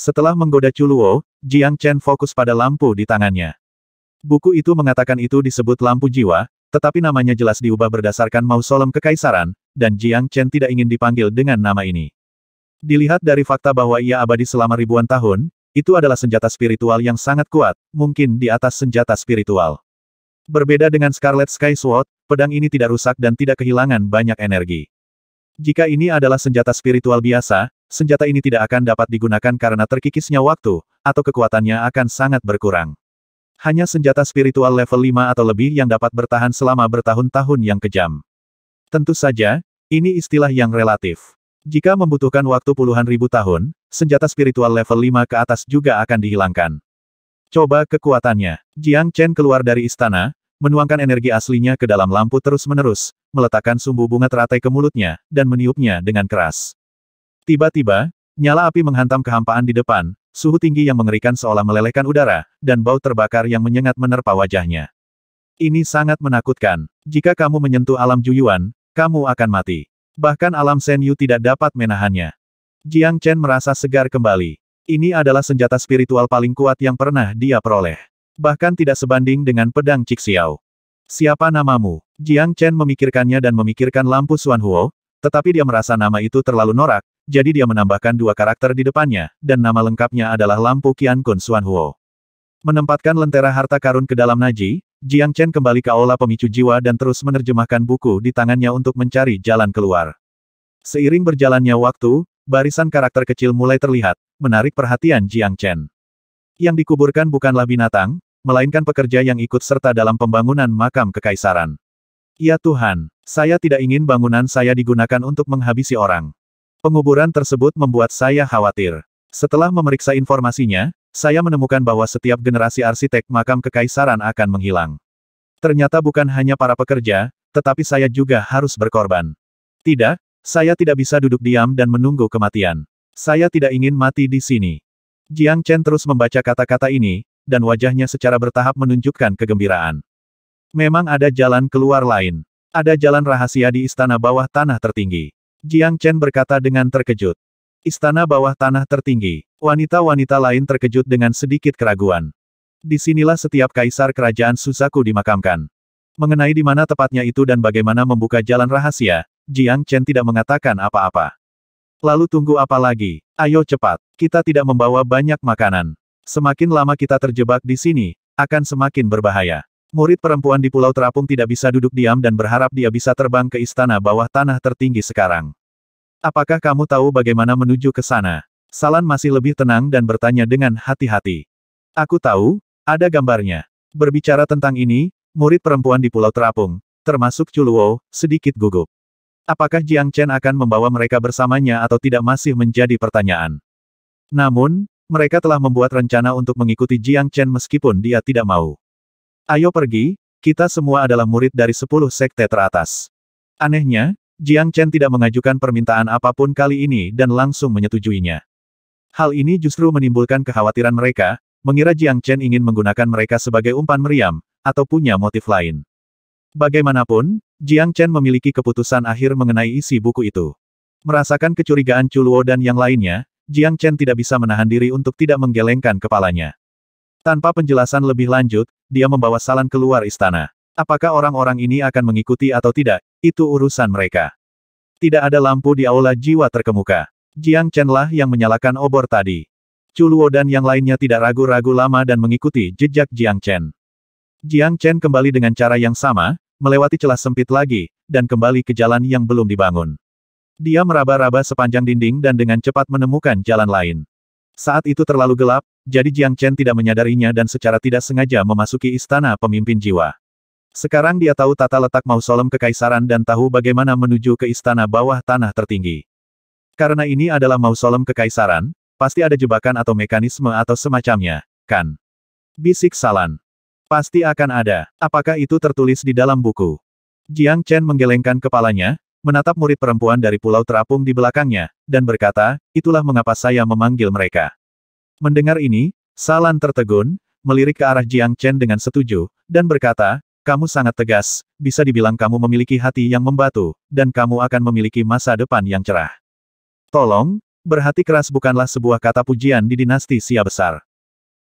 Setelah menggoda Chuluo, Jiang Chen fokus pada lampu di tangannya. Buku itu mengatakan itu disebut lampu jiwa, tetapi namanya jelas diubah berdasarkan mausolem kekaisaran, dan Jiang Chen tidak ingin dipanggil dengan nama ini. Dilihat dari fakta bahwa ia abadi selama ribuan tahun, itu adalah senjata spiritual yang sangat kuat, mungkin di atas senjata spiritual. Berbeda dengan Scarlet Sky Sword, pedang ini tidak rusak dan tidak kehilangan banyak energi. Jika ini adalah senjata spiritual biasa, senjata ini tidak akan dapat digunakan karena terkikisnya waktu, atau kekuatannya akan sangat berkurang. Hanya senjata spiritual level 5 atau lebih yang dapat bertahan selama bertahun-tahun yang kejam. Tentu saja, ini istilah yang relatif. Jika membutuhkan waktu puluhan ribu tahun, senjata spiritual level 5 ke atas juga akan dihilangkan. Coba kekuatannya. Jiang Chen keluar dari istana, menuangkan energi aslinya ke dalam lampu terus-menerus, meletakkan sumbu bunga teratai ke mulutnya, dan meniupnya dengan keras. Tiba-tiba, nyala api menghantam kehampaan di depan, suhu tinggi yang mengerikan seolah melelehkan udara, dan bau terbakar yang menyengat menerpa wajahnya. Ini sangat menakutkan. Jika kamu menyentuh alam Juyuan, kamu akan mati. Bahkan alam Senyu tidak dapat menahannya. Jiang Chen merasa segar kembali. Ini adalah senjata spiritual paling kuat yang pernah dia peroleh. Bahkan tidak sebanding dengan pedang Cik Xiao. Siapa namamu? Jiang Chen memikirkannya dan memikirkan lampu Xuan Huo, tetapi dia merasa nama itu terlalu norak, jadi dia menambahkan dua karakter di depannya, dan nama lengkapnya adalah Lampu Qian Kun Xuan Huo. Menempatkan lentera harta karun ke dalam Naji, Jiang Chen kembali ke aula pemicu jiwa dan terus menerjemahkan buku di tangannya untuk mencari jalan keluar. Seiring berjalannya waktu, barisan karakter kecil mulai terlihat, menarik perhatian Jiang Chen. Yang dikuburkan bukanlah binatang, melainkan pekerja yang ikut serta dalam pembangunan makam kekaisaran. Ya Tuhan, saya tidak ingin bangunan saya digunakan untuk menghabisi orang. Penguburan tersebut membuat saya khawatir. Setelah memeriksa informasinya, saya menemukan bahwa setiap generasi arsitek makam kekaisaran akan menghilang. Ternyata bukan hanya para pekerja, tetapi saya juga harus berkorban. Tidak, saya tidak bisa duduk diam dan menunggu kematian. Saya tidak ingin mati di sini. Jiang Chen terus membaca kata-kata ini, dan wajahnya secara bertahap menunjukkan kegembiraan. Memang ada jalan keluar lain. Ada jalan rahasia di istana bawah tanah tertinggi. Jiang Chen berkata dengan terkejut. Istana bawah tanah tertinggi. Wanita-wanita lain terkejut dengan sedikit keraguan. Disinilah setiap kaisar kerajaan Suzaku dimakamkan. Mengenai di mana tepatnya itu dan bagaimana membuka jalan rahasia, Jiang Chen tidak mengatakan apa-apa. Lalu tunggu apa lagi? Ayo cepat, kita tidak membawa banyak makanan. Semakin lama kita terjebak di sini, akan semakin berbahaya. Murid perempuan di Pulau Terapung tidak bisa duduk diam dan berharap dia bisa terbang ke istana bawah tanah tertinggi sekarang. Apakah kamu tahu bagaimana menuju ke sana? Salan masih lebih tenang dan bertanya dengan hati-hati. Aku tahu, ada gambarnya. Berbicara tentang ini, murid perempuan di Pulau Terapung, termasuk Chuluo, sedikit gugup. Apakah Jiang Chen akan membawa mereka bersamanya atau tidak masih menjadi pertanyaan. Namun, mereka telah membuat rencana untuk mengikuti Jiang Chen meskipun dia tidak mau. Ayo pergi, kita semua adalah murid dari sepuluh sekte teratas. Anehnya, Jiang Chen tidak mengajukan permintaan apapun kali ini dan langsung menyetujuinya. Hal ini justru menimbulkan kekhawatiran mereka, mengira Jiang Chen ingin menggunakan mereka sebagai umpan meriam, atau punya motif lain. Bagaimanapun, Jiang Chen memiliki keputusan akhir mengenai isi buku itu. Merasakan kecurigaan Chuluo dan yang lainnya, Jiang Chen tidak bisa menahan diri untuk tidak menggelengkan kepalanya. Tanpa penjelasan lebih lanjut, dia membawa Salan keluar istana. Apakah orang-orang ini akan mengikuti atau tidak, itu urusan mereka. Tidak ada lampu di aula jiwa terkemuka. Jiang Chenlah yang menyalakan obor tadi. Luo dan yang lainnya tidak ragu-ragu lama dan mengikuti jejak Jiang Chen. Jiang Chen kembali dengan cara yang sama, melewati celah sempit lagi, dan kembali ke jalan yang belum dibangun. Dia meraba-raba sepanjang dinding dan dengan cepat menemukan jalan lain. Saat itu terlalu gelap, jadi Jiang Chen tidak menyadarinya dan secara tidak sengaja memasuki istana pemimpin jiwa. Sekarang dia tahu tata letak mausolem kekaisaran dan tahu bagaimana menuju ke istana bawah tanah tertinggi. Karena ini adalah mausolem kekaisaran, pasti ada jebakan atau mekanisme atau semacamnya, kan? Bisik Salan. Pasti akan ada. Apakah itu tertulis di dalam buku? Jiang Chen menggelengkan kepalanya, menatap murid perempuan dari pulau terapung di belakangnya, dan berkata, itulah mengapa saya memanggil mereka. Mendengar ini, Salan tertegun, melirik ke arah Jiang Chen dengan setuju, dan berkata, kamu sangat tegas, bisa dibilang kamu memiliki hati yang membatu, dan kamu akan memiliki masa depan yang cerah. Tolong, berhati keras bukanlah sebuah kata pujian di dinasti Sia Besar.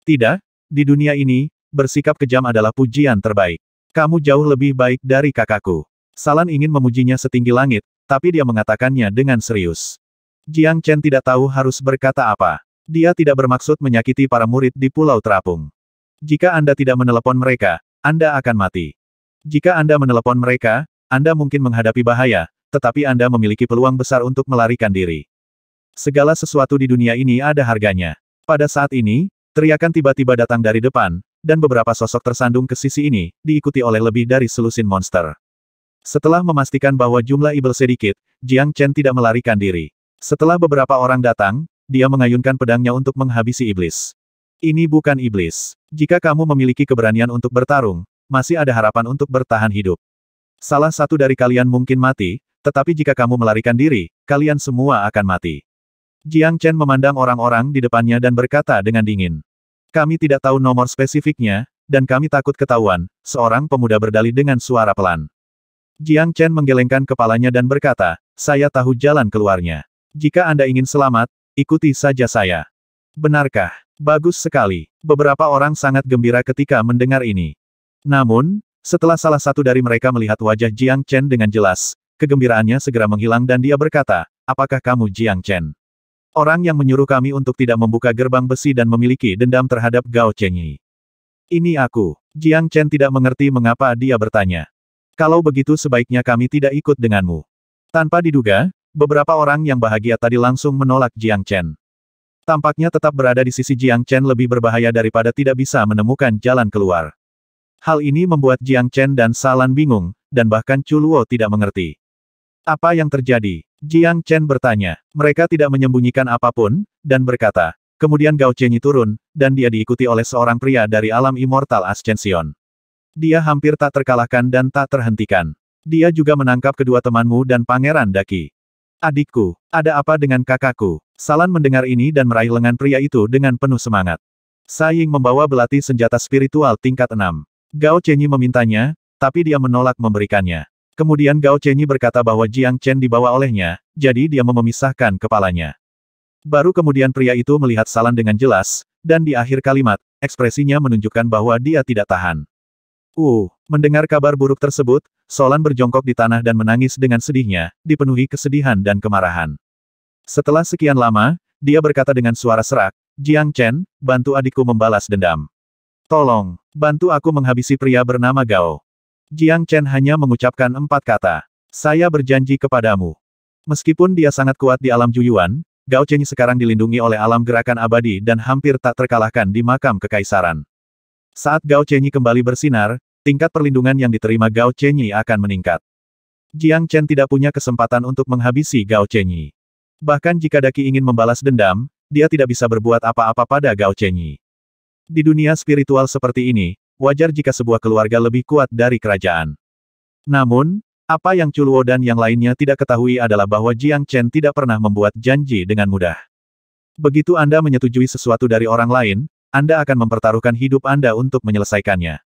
Tidak, di dunia ini, bersikap kejam adalah pujian terbaik. Kamu jauh lebih baik dari kakakku. Salan ingin memujinya setinggi langit, tapi dia mengatakannya dengan serius. Jiang Chen tidak tahu harus berkata apa. Dia tidak bermaksud menyakiti para murid di Pulau Terapung. Jika Anda tidak menelepon mereka, Anda akan mati. Jika Anda menelepon mereka, Anda mungkin menghadapi bahaya, tetapi Anda memiliki peluang besar untuk melarikan diri. Segala sesuatu di dunia ini ada harganya. Pada saat ini, teriakan tiba-tiba datang dari depan, dan beberapa sosok tersandung ke sisi ini, diikuti oleh lebih dari selusin monster. Setelah memastikan bahwa jumlah ibel sedikit, Jiang Chen tidak melarikan diri. Setelah beberapa orang datang, dia mengayunkan pedangnya untuk menghabisi iblis. Ini bukan iblis. Jika kamu memiliki keberanian untuk bertarung, masih ada harapan untuk bertahan hidup. Salah satu dari kalian mungkin mati, tetapi jika kamu melarikan diri, kalian semua akan mati. Jiang Chen memandang orang-orang di depannya dan berkata dengan dingin. Kami tidak tahu nomor spesifiknya, dan kami takut ketahuan, seorang pemuda berdali dengan suara pelan. Jiang Chen menggelengkan kepalanya dan berkata, saya tahu jalan keluarnya. Jika Anda ingin selamat, ikuti saja saya. Benarkah? Bagus sekali. Beberapa orang sangat gembira ketika mendengar ini. Namun, setelah salah satu dari mereka melihat wajah Jiang Chen dengan jelas, kegembiraannya segera menghilang dan dia berkata, apakah kamu Jiang Chen? Orang yang menyuruh kami untuk tidak membuka gerbang besi dan memiliki dendam terhadap Gao Chengyi. Ini aku. Jiang Chen tidak mengerti mengapa dia bertanya. Kalau begitu sebaiknya kami tidak ikut denganmu. Tanpa diduga, beberapa orang yang bahagia tadi langsung menolak Jiang Chen. Tampaknya tetap berada di sisi Jiang Chen lebih berbahaya daripada tidak bisa menemukan jalan keluar. Hal ini membuat Jiang Chen dan Salan bingung, dan bahkan Chu Luo tidak mengerti. Apa yang terjadi? Jiang Chen bertanya. Mereka tidak menyembunyikan apapun, dan berkata. Kemudian Gao Chenyi turun, dan dia diikuti oleh seorang pria dari alam immortal Ascension. Dia hampir tak terkalahkan dan tak terhentikan. Dia juga menangkap kedua temanmu dan Pangeran Daki. Adikku, ada apa dengan kakakku? Salan mendengar ini dan meraih lengan pria itu dengan penuh semangat. Saying membawa belati senjata spiritual tingkat 6. Gao Chenyi memintanya, tapi dia menolak memberikannya. Kemudian Gao Chenyi berkata bahwa Jiang Chen dibawa olehnya, jadi dia memisahkan kepalanya. Baru kemudian pria itu melihat Salan dengan jelas, dan di akhir kalimat, ekspresinya menunjukkan bahwa dia tidak tahan. Uh, mendengar kabar buruk tersebut, Solan berjongkok di tanah dan menangis dengan sedihnya, dipenuhi kesedihan dan kemarahan. Setelah sekian lama, dia berkata dengan suara serak, Jiang Chen, bantu adikku membalas dendam. Tolong, bantu aku menghabisi pria bernama Gao. Jiang Chen hanya mengucapkan empat kata. Saya berjanji kepadamu. Meskipun dia sangat kuat di alam Juyuan, Gao Cheng sekarang dilindungi oleh alam gerakan abadi dan hampir tak terkalahkan di makam kekaisaran. Saat Gao Chenyi kembali bersinar, tingkat perlindungan yang diterima Gao Chenyi akan meningkat. Jiang Chen tidak punya kesempatan untuk menghabisi Gao Chenyi. Bahkan jika Daki ingin membalas dendam, dia tidak bisa berbuat apa-apa pada Gao Chenyi. Di dunia spiritual seperti ini, wajar jika sebuah keluarga lebih kuat dari kerajaan. Namun, apa yang Chuluo dan yang lainnya tidak ketahui adalah bahwa Jiang Chen tidak pernah membuat janji dengan mudah. Begitu Anda menyetujui sesuatu dari orang lain, anda akan mempertaruhkan hidup Anda untuk menyelesaikannya.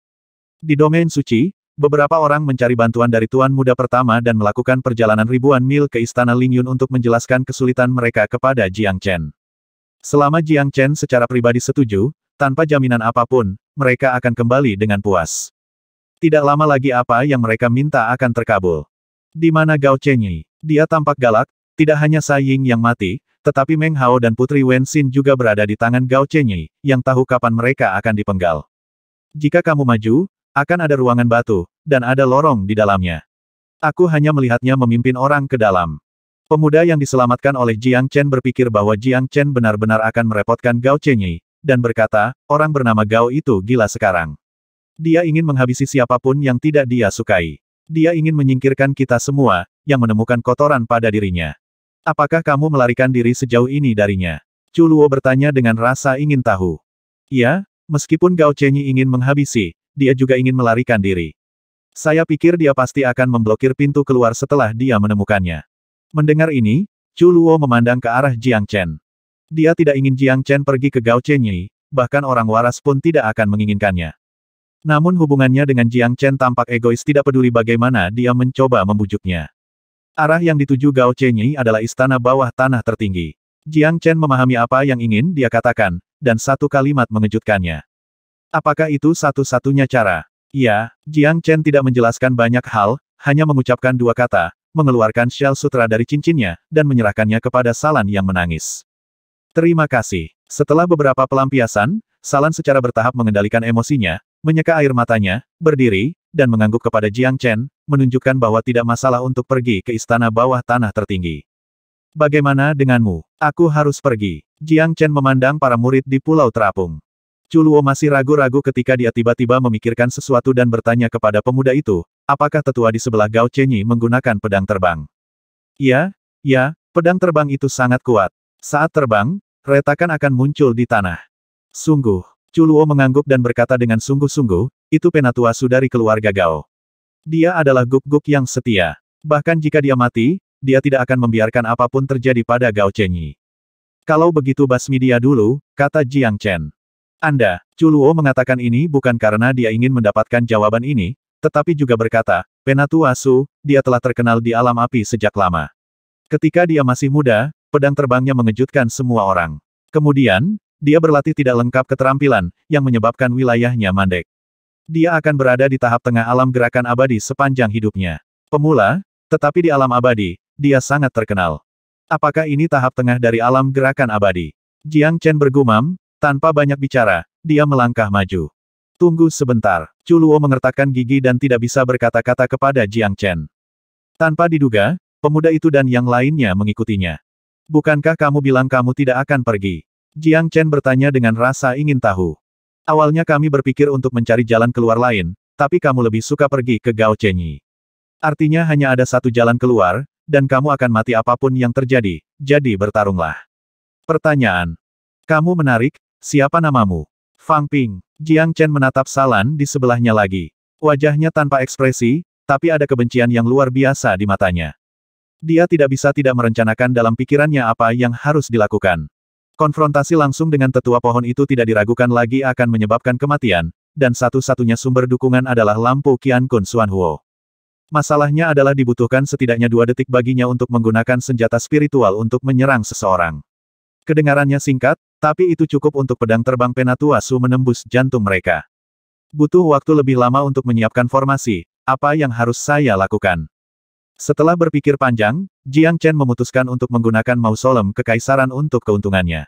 Di domain suci, beberapa orang mencari bantuan dari Tuan Muda pertama dan melakukan perjalanan ribuan mil ke Istana Lingyun untuk menjelaskan kesulitan mereka kepada Jiang Chen. Selama Jiang Chen secara pribadi setuju, tanpa jaminan apapun, mereka akan kembali dengan puas. Tidak lama lagi apa yang mereka minta akan terkabul. Di mana Gao Chenyi? Dia tampak galak, tidak hanya Saying yang mati, tetapi Meng Hao dan Putri Wen Xin juga berada di tangan Gao Chenyi, yang tahu kapan mereka akan dipenggal. Jika kamu maju, akan ada ruangan batu, dan ada lorong di dalamnya. Aku hanya melihatnya memimpin orang ke dalam. Pemuda yang diselamatkan oleh Jiang Chen berpikir bahwa Jiang Chen benar-benar akan merepotkan Gao Chenyi, dan berkata, orang bernama Gao itu gila sekarang. Dia ingin menghabisi siapapun yang tidak dia sukai. Dia ingin menyingkirkan kita semua, yang menemukan kotoran pada dirinya. Apakah kamu melarikan diri sejauh ini darinya? Chuluo bertanya dengan rasa ingin tahu. Ya, meskipun Gao Chenyi ingin menghabisi, dia juga ingin melarikan diri. Saya pikir dia pasti akan memblokir pintu keluar setelah dia menemukannya. Mendengar ini, Chuluo memandang ke arah Jiang Chen. Dia tidak ingin Jiang Chen pergi ke Gao Chenyi, bahkan orang waras pun tidak akan menginginkannya. Namun hubungannya dengan Jiang Chen tampak egois tidak peduli bagaimana dia mencoba membujuknya. Arah yang dituju Gao Chenyi adalah istana bawah tanah tertinggi. Jiang Chen memahami apa yang ingin dia katakan, dan satu kalimat mengejutkannya. Apakah itu satu-satunya cara? Ya, Jiang Chen tidak menjelaskan banyak hal, hanya mengucapkan dua kata, mengeluarkan shell sutra dari cincinnya, dan menyerahkannya kepada Salan yang menangis. Terima kasih. Setelah beberapa pelampiasan, Salan secara bertahap mengendalikan emosinya, menyeka air matanya, berdiri, dan mengangguk kepada Jiang Chen, menunjukkan bahwa tidak masalah untuk pergi ke istana bawah tanah tertinggi. Bagaimana denganmu? Aku harus pergi. Jiang Chen memandang para murid di Pulau Terapung. Chuluo masih ragu-ragu ketika dia tiba-tiba memikirkan sesuatu dan bertanya kepada pemuda itu, apakah tetua di sebelah Gao Chenyi menggunakan pedang terbang? Ya, ya, pedang terbang itu sangat kuat. Saat terbang, retakan akan muncul di tanah. Sungguh, Chuluo mengangguk dan berkata dengan sungguh-sungguh, itu penatua dari keluarga Gao. Dia adalah guk-guk yang setia. Bahkan jika dia mati, dia tidak akan membiarkan apapun terjadi pada Gao Chenyi. Kalau begitu basmi dia dulu, kata Jiang Chen. Anda, Culuo mengatakan ini bukan karena dia ingin mendapatkan jawaban ini, tetapi juga berkata, Penatua Su, dia telah terkenal di alam api sejak lama. Ketika dia masih muda, pedang terbangnya mengejutkan semua orang. Kemudian, dia berlatih tidak lengkap keterampilan, yang menyebabkan wilayahnya mandek. Dia akan berada di tahap tengah alam gerakan abadi sepanjang hidupnya. Pemula, tetapi di alam abadi, dia sangat terkenal. Apakah ini tahap tengah dari alam gerakan abadi? Jiang Chen bergumam, tanpa banyak bicara, dia melangkah maju. Tunggu sebentar, Chuluo mengertakkan gigi dan tidak bisa berkata-kata kepada Jiang Chen. Tanpa diduga, pemuda itu dan yang lainnya mengikutinya. Bukankah kamu bilang kamu tidak akan pergi? Jiang Chen bertanya dengan rasa ingin tahu. Awalnya kami berpikir untuk mencari jalan keluar lain, tapi kamu lebih suka pergi ke Gao Chenyi. Artinya hanya ada satu jalan keluar, dan kamu akan mati apapun yang terjadi, jadi bertarunglah. Pertanyaan. Kamu menarik, siapa namamu? Fang Ping. Jiang Chen menatap Salan di sebelahnya lagi. Wajahnya tanpa ekspresi, tapi ada kebencian yang luar biasa di matanya. Dia tidak bisa tidak merencanakan dalam pikirannya apa yang harus dilakukan. Konfrontasi langsung dengan tetua pohon itu tidak diragukan lagi akan menyebabkan kematian, dan satu-satunya sumber dukungan adalah lampu Qian Kun Xuan Huo. Masalahnya adalah dibutuhkan setidaknya dua detik baginya untuk menggunakan senjata spiritual untuk menyerang seseorang. Kedengarannya singkat, tapi itu cukup untuk pedang terbang Penatua Su menembus jantung mereka. Butuh waktu lebih lama untuk menyiapkan formasi, apa yang harus saya lakukan? Setelah berpikir panjang, Jiang Chen memutuskan untuk menggunakan mausolem kekaisaran untuk keuntungannya.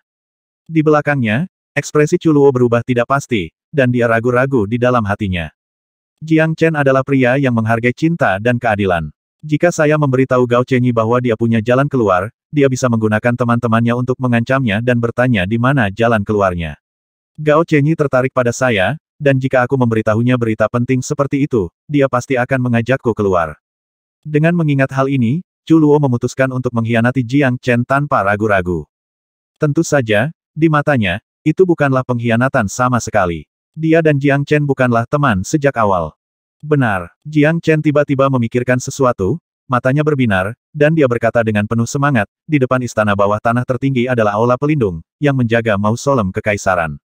Di belakangnya, ekspresi Chuluo berubah tidak pasti, dan dia ragu-ragu di dalam hatinya. Jiang Chen adalah pria yang menghargai cinta dan keadilan. Jika saya memberitahu Gao Chenyi bahwa dia punya jalan keluar, dia bisa menggunakan teman-temannya untuk mengancamnya dan bertanya di mana jalan keluarnya. Gao Chenyi tertarik pada saya, dan jika aku memberitahunya berita penting seperti itu, dia pasti akan mengajakku keluar. Dengan mengingat hal ini, Chu Luo memutuskan untuk mengkhianati Jiang Chen tanpa ragu-ragu. Tentu saja, di matanya, itu bukanlah pengkhianatan sama sekali. Dia dan Jiang Chen bukanlah teman sejak awal. Benar, Jiang Chen tiba-tiba memikirkan sesuatu, matanya berbinar, dan dia berkata dengan penuh semangat, di depan istana bawah tanah tertinggi adalah aula pelindung, yang menjaga mausolem kekaisaran.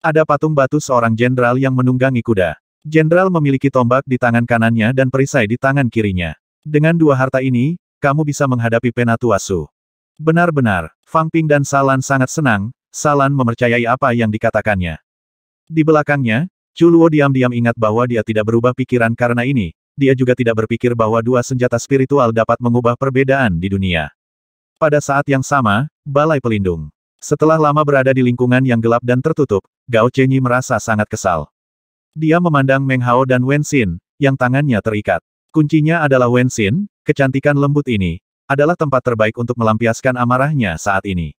Ada patung batu seorang jenderal yang menunggangi kuda. Jenderal memiliki tombak di tangan kanannya dan perisai di tangan kirinya. Dengan dua harta ini, kamu bisa menghadapi Penatuasu. Benar-benar, Fang Ping dan Salan sangat senang, Salan memercayai apa yang dikatakannya. Di belakangnya, Chuluo diam-diam ingat bahwa dia tidak berubah pikiran karena ini, dia juga tidak berpikir bahwa dua senjata spiritual dapat mengubah perbedaan di dunia. Pada saat yang sama, Balai Pelindung. Setelah lama berada di lingkungan yang gelap dan tertutup, Gao Chenyi merasa sangat kesal. Dia memandang Meng Hao dan Wen Xin, yang tangannya terikat. Kuncinya adalah Wenxin, kecantikan lembut ini, adalah tempat terbaik untuk melampiaskan amarahnya saat ini.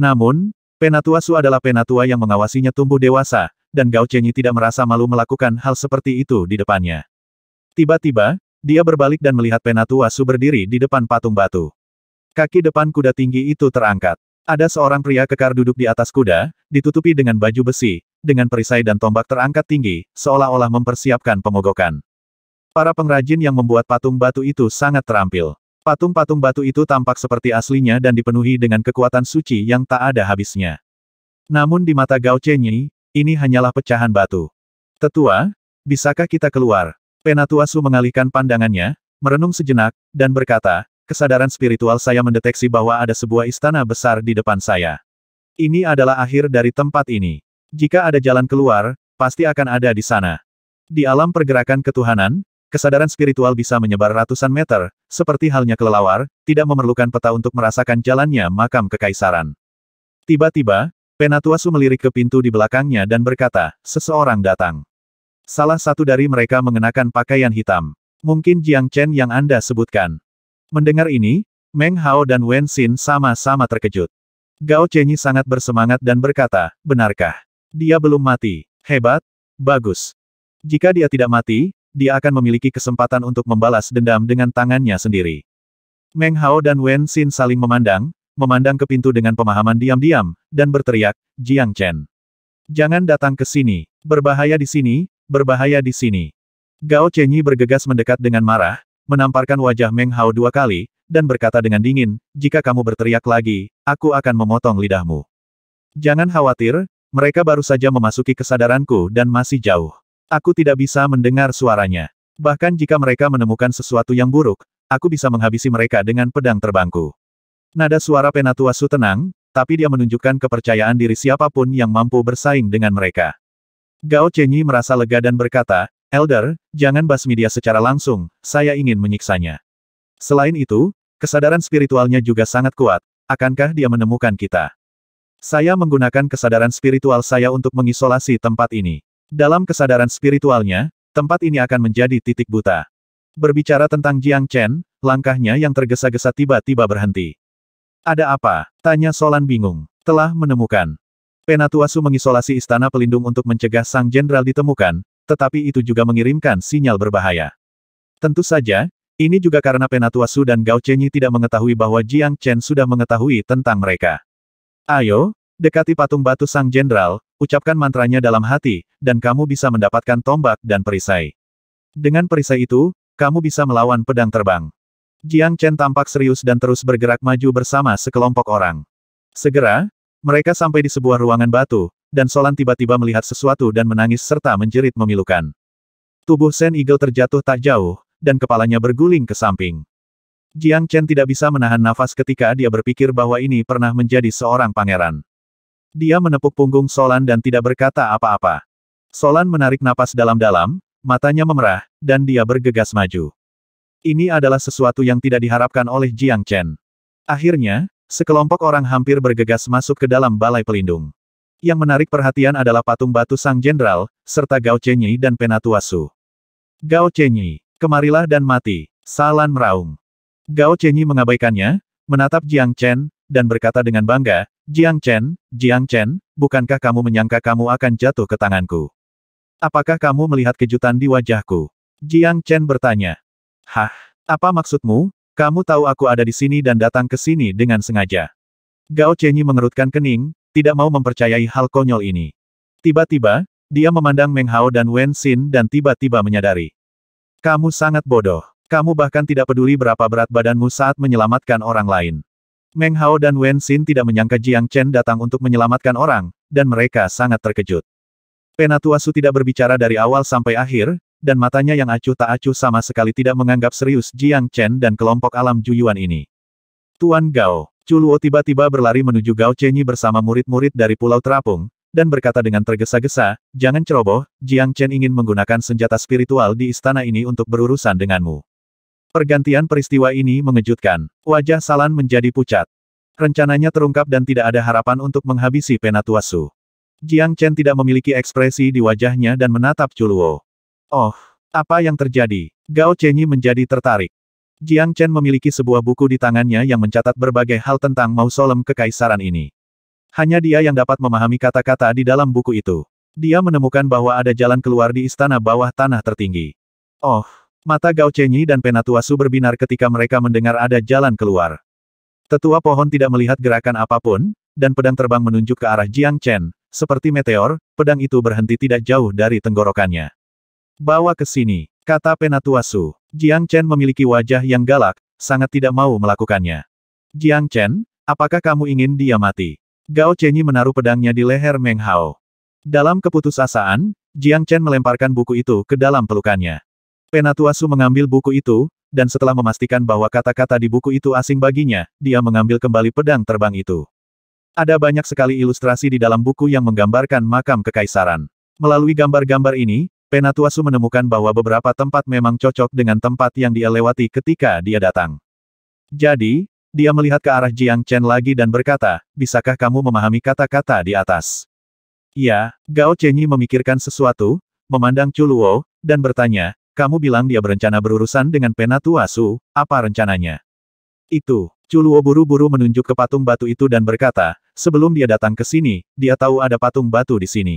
Namun, Penatua Su adalah penatua yang mengawasinya tumbuh dewasa, dan Gao Chenyi tidak merasa malu melakukan hal seperti itu di depannya. Tiba-tiba, dia berbalik dan melihat penatua Su berdiri di depan patung batu. Kaki depan kuda tinggi itu terangkat. Ada seorang pria kekar duduk di atas kuda, ditutupi dengan baju besi, dengan perisai dan tombak terangkat tinggi, seolah-olah mempersiapkan pemogokan. Para pengrajin yang membuat patung batu itu sangat terampil. Patung-patung batu itu tampak seperti aslinya dan dipenuhi dengan kekuatan suci yang tak ada habisnya. Namun di mata Gao Chenyi, ini hanyalah pecahan batu. Tetua, bisakah kita keluar? Penatua Su mengalihkan pandangannya, merenung sejenak, dan berkata, kesadaran spiritual saya mendeteksi bahwa ada sebuah istana besar di depan saya. Ini adalah akhir dari tempat ini. Jika ada jalan keluar, pasti akan ada di sana. Di alam pergerakan ketuhanan, kesadaran spiritual bisa menyebar ratusan meter, seperti halnya kelelawar, tidak memerlukan peta untuk merasakan jalannya makam kekaisaran. Tiba-tiba, Penatuasu melirik ke pintu di belakangnya dan berkata, seseorang datang. Salah satu dari mereka mengenakan pakaian hitam. Mungkin Jiang Chen yang Anda sebutkan. Mendengar ini, Meng Hao dan Wen Xin sama-sama terkejut. Gao Chenyi sangat bersemangat dan berkata, benarkah? Dia belum mati. Hebat, bagus. Jika dia tidak mati, dia akan memiliki kesempatan untuk membalas dendam dengan tangannya sendiri. Meng Hao dan Wen Xin saling memandang, memandang ke pintu dengan pemahaman diam-diam, dan berteriak, Jiang Chen. Jangan datang ke sini, berbahaya di sini, berbahaya di sini. Gao Chenyi bergegas mendekat dengan marah, menamparkan wajah Meng Hao dua kali, dan berkata dengan dingin, jika kamu berteriak lagi, aku akan memotong lidahmu. Jangan khawatir, mereka baru saja memasuki kesadaranku dan masih jauh. Aku tidak bisa mendengar suaranya. Bahkan jika mereka menemukan sesuatu yang buruk, aku bisa menghabisi mereka dengan pedang terbangku. Nada suara penatua su tenang, tapi dia menunjukkan kepercayaan diri siapapun yang mampu bersaing dengan mereka. Gao Chenyi merasa lega dan berkata, Elder, jangan basmi dia secara langsung, saya ingin menyiksanya. Selain itu, kesadaran spiritualnya juga sangat kuat, akankah dia menemukan kita? Saya menggunakan kesadaran spiritual saya untuk mengisolasi tempat ini. Dalam kesadaran spiritualnya, tempat ini akan menjadi titik buta. Berbicara tentang Jiang Chen, langkahnya yang tergesa-gesa tiba-tiba berhenti. Ada apa? Tanya Solan bingung. Telah menemukan. Penatuasu mengisolasi istana pelindung untuk mencegah sang jenderal ditemukan, tetapi itu juga mengirimkan sinyal berbahaya. Tentu saja, ini juga karena Penatuasu dan Gao Chenyi tidak mengetahui bahwa Jiang Chen sudah mengetahui tentang mereka. Ayo, Dekati patung batu sang jenderal, ucapkan mantranya dalam hati, dan kamu bisa mendapatkan tombak dan perisai. Dengan perisai itu, kamu bisa melawan pedang terbang. Jiang Chen tampak serius dan terus bergerak maju bersama sekelompok orang. Segera, mereka sampai di sebuah ruangan batu, dan Solan tiba-tiba melihat sesuatu dan menangis serta menjerit memilukan. Tubuh Sen Eagle terjatuh tak jauh, dan kepalanya berguling ke samping. Jiang Chen tidak bisa menahan nafas ketika dia berpikir bahwa ini pernah menjadi seorang pangeran. Dia menepuk punggung Solan dan tidak berkata apa-apa. Solan menarik napas dalam-dalam, matanya memerah, dan dia bergegas maju. Ini adalah sesuatu yang tidak diharapkan oleh Jiang Chen. Akhirnya, sekelompok orang hampir bergegas masuk ke dalam balai pelindung. Yang menarik perhatian adalah patung batu sang jenderal, serta Gao Chenyi dan Penatua Su. Gao Chenyi, kemarilah dan mati, Salan meraung. Gao Chenyi mengabaikannya, menatap Jiang Chen, dan berkata dengan bangga, Jiang Chen, Jiang Chen, bukankah kamu menyangka kamu akan jatuh ke tanganku? Apakah kamu melihat kejutan di wajahku? Jiang Chen bertanya. Hah, apa maksudmu? Kamu tahu aku ada di sini dan datang ke sini dengan sengaja. Gao Chenyi mengerutkan kening, tidak mau mempercayai hal konyol ini. Tiba-tiba, dia memandang Meng Hao dan Wen Xin dan tiba-tiba menyadari. Kamu sangat bodoh. Kamu bahkan tidak peduli berapa berat badanmu saat menyelamatkan orang lain. Meng Hao dan Wen Xin tidak menyangka Jiang Chen datang untuk menyelamatkan orang, dan mereka sangat terkejut. Penatua Su tidak berbicara dari awal sampai akhir, dan matanya yang acuh tak acuh sama sekali tidak menganggap serius Jiang Chen dan kelompok alam Juyuan ini. Tuan Gao, Chuluo tiba-tiba berlari menuju Gao Chenyi bersama murid-murid dari Pulau Terapung, dan berkata dengan tergesa-gesa, jangan ceroboh, Jiang Chen ingin menggunakan senjata spiritual di istana ini untuk berurusan denganmu. Pergantian peristiwa ini mengejutkan. Wajah Salan menjadi pucat. Rencananya terungkap dan tidak ada harapan untuk menghabisi Penatuasu. Jiang Chen tidak memiliki ekspresi di wajahnya dan menatap Chuluo. Oh, apa yang terjadi? Gao Chenyi menjadi tertarik. Jiang Chen memiliki sebuah buku di tangannya yang mencatat berbagai hal tentang mausolem kekaisaran ini. Hanya dia yang dapat memahami kata-kata di dalam buku itu. Dia menemukan bahwa ada jalan keluar di istana bawah tanah tertinggi. Oh, Mata Gao Chenyi dan Penatua Su berbinar ketika mereka mendengar ada jalan keluar. Tetua pohon tidak melihat gerakan apapun, dan pedang terbang menunjuk ke arah Jiang Chen. Seperti meteor, pedang itu berhenti tidak jauh dari tenggorokannya. Bawa ke sini, kata Penatua Su. Jiang Chen memiliki wajah yang galak, sangat tidak mau melakukannya. Jiang Chen, apakah kamu ingin dia mati? Gao Chenyi menaruh pedangnya di leher Meng Hao. Dalam keputusasaan, Jiang Chen melemparkan buku itu ke dalam pelukannya. Penatuasu mengambil buku itu, dan setelah memastikan bahwa kata-kata di buku itu asing baginya, dia mengambil kembali pedang terbang itu. Ada banyak sekali ilustrasi di dalam buku yang menggambarkan makam kekaisaran. Melalui gambar-gambar ini, Penatuasu menemukan bahwa beberapa tempat memang cocok dengan tempat yang dia lewati ketika dia datang. Jadi, dia melihat ke arah Jiang Chen lagi dan berkata, bisakah kamu memahami kata-kata di atas? Ya, Gao Chenyi memikirkan sesuatu, memandang Chuluo, dan bertanya, kamu bilang dia berencana berurusan dengan Penatua Su, apa rencananya? Itu, Chuluo buru-buru menunjuk ke patung batu itu dan berkata, sebelum dia datang ke sini, dia tahu ada patung batu di sini.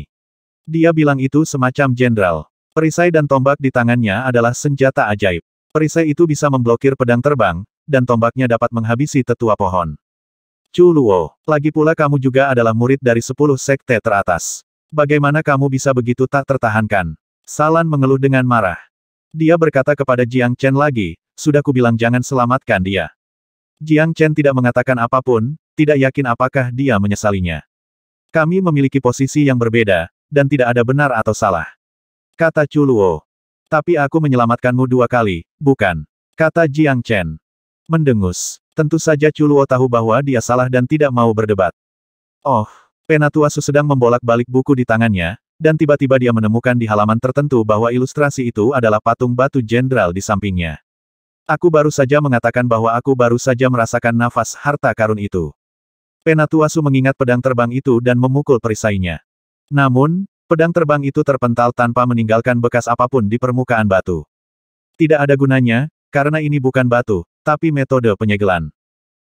Dia bilang itu semacam jenderal. Perisai dan tombak di tangannya adalah senjata ajaib. Perisai itu bisa memblokir pedang terbang, dan tombaknya dapat menghabisi tetua pohon. Chuluo. lagi pula kamu juga adalah murid dari sepuluh sekte teratas. Bagaimana kamu bisa begitu tak tertahankan? Salan mengeluh dengan marah. Dia berkata kepada Jiang Chen lagi, sudah kubilang jangan selamatkan dia. Jiang Chen tidak mengatakan apapun, tidak yakin apakah dia menyesalinya. Kami memiliki posisi yang berbeda, dan tidak ada benar atau salah. Kata Chuluo. Tapi aku menyelamatkanmu dua kali, bukan? Kata Jiang Chen. Mendengus. Tentu saja Chuluo tahu bahwa dia salah dan tidak mau berdebat. Oh, Penatua Su sedang membolak-balik buku di tangannya, dan tiba-tiba dia menemukan di halaman tertentu bahwa ilustrasi itu adalah patung batu jenderal di sampingnya. Aku baru saja mengatakan bahwa aku baru saja merasakan nafas harta karun itu. Penatuasu mengingat pedang terbang itu dan memukul perisainya. Namun, pedang terbang itu terpental tanpa meninggalkan bekas apapun di permukaan batu. Tidak ada gunanya, karena ini bukan batu, tapi metode penyegelan.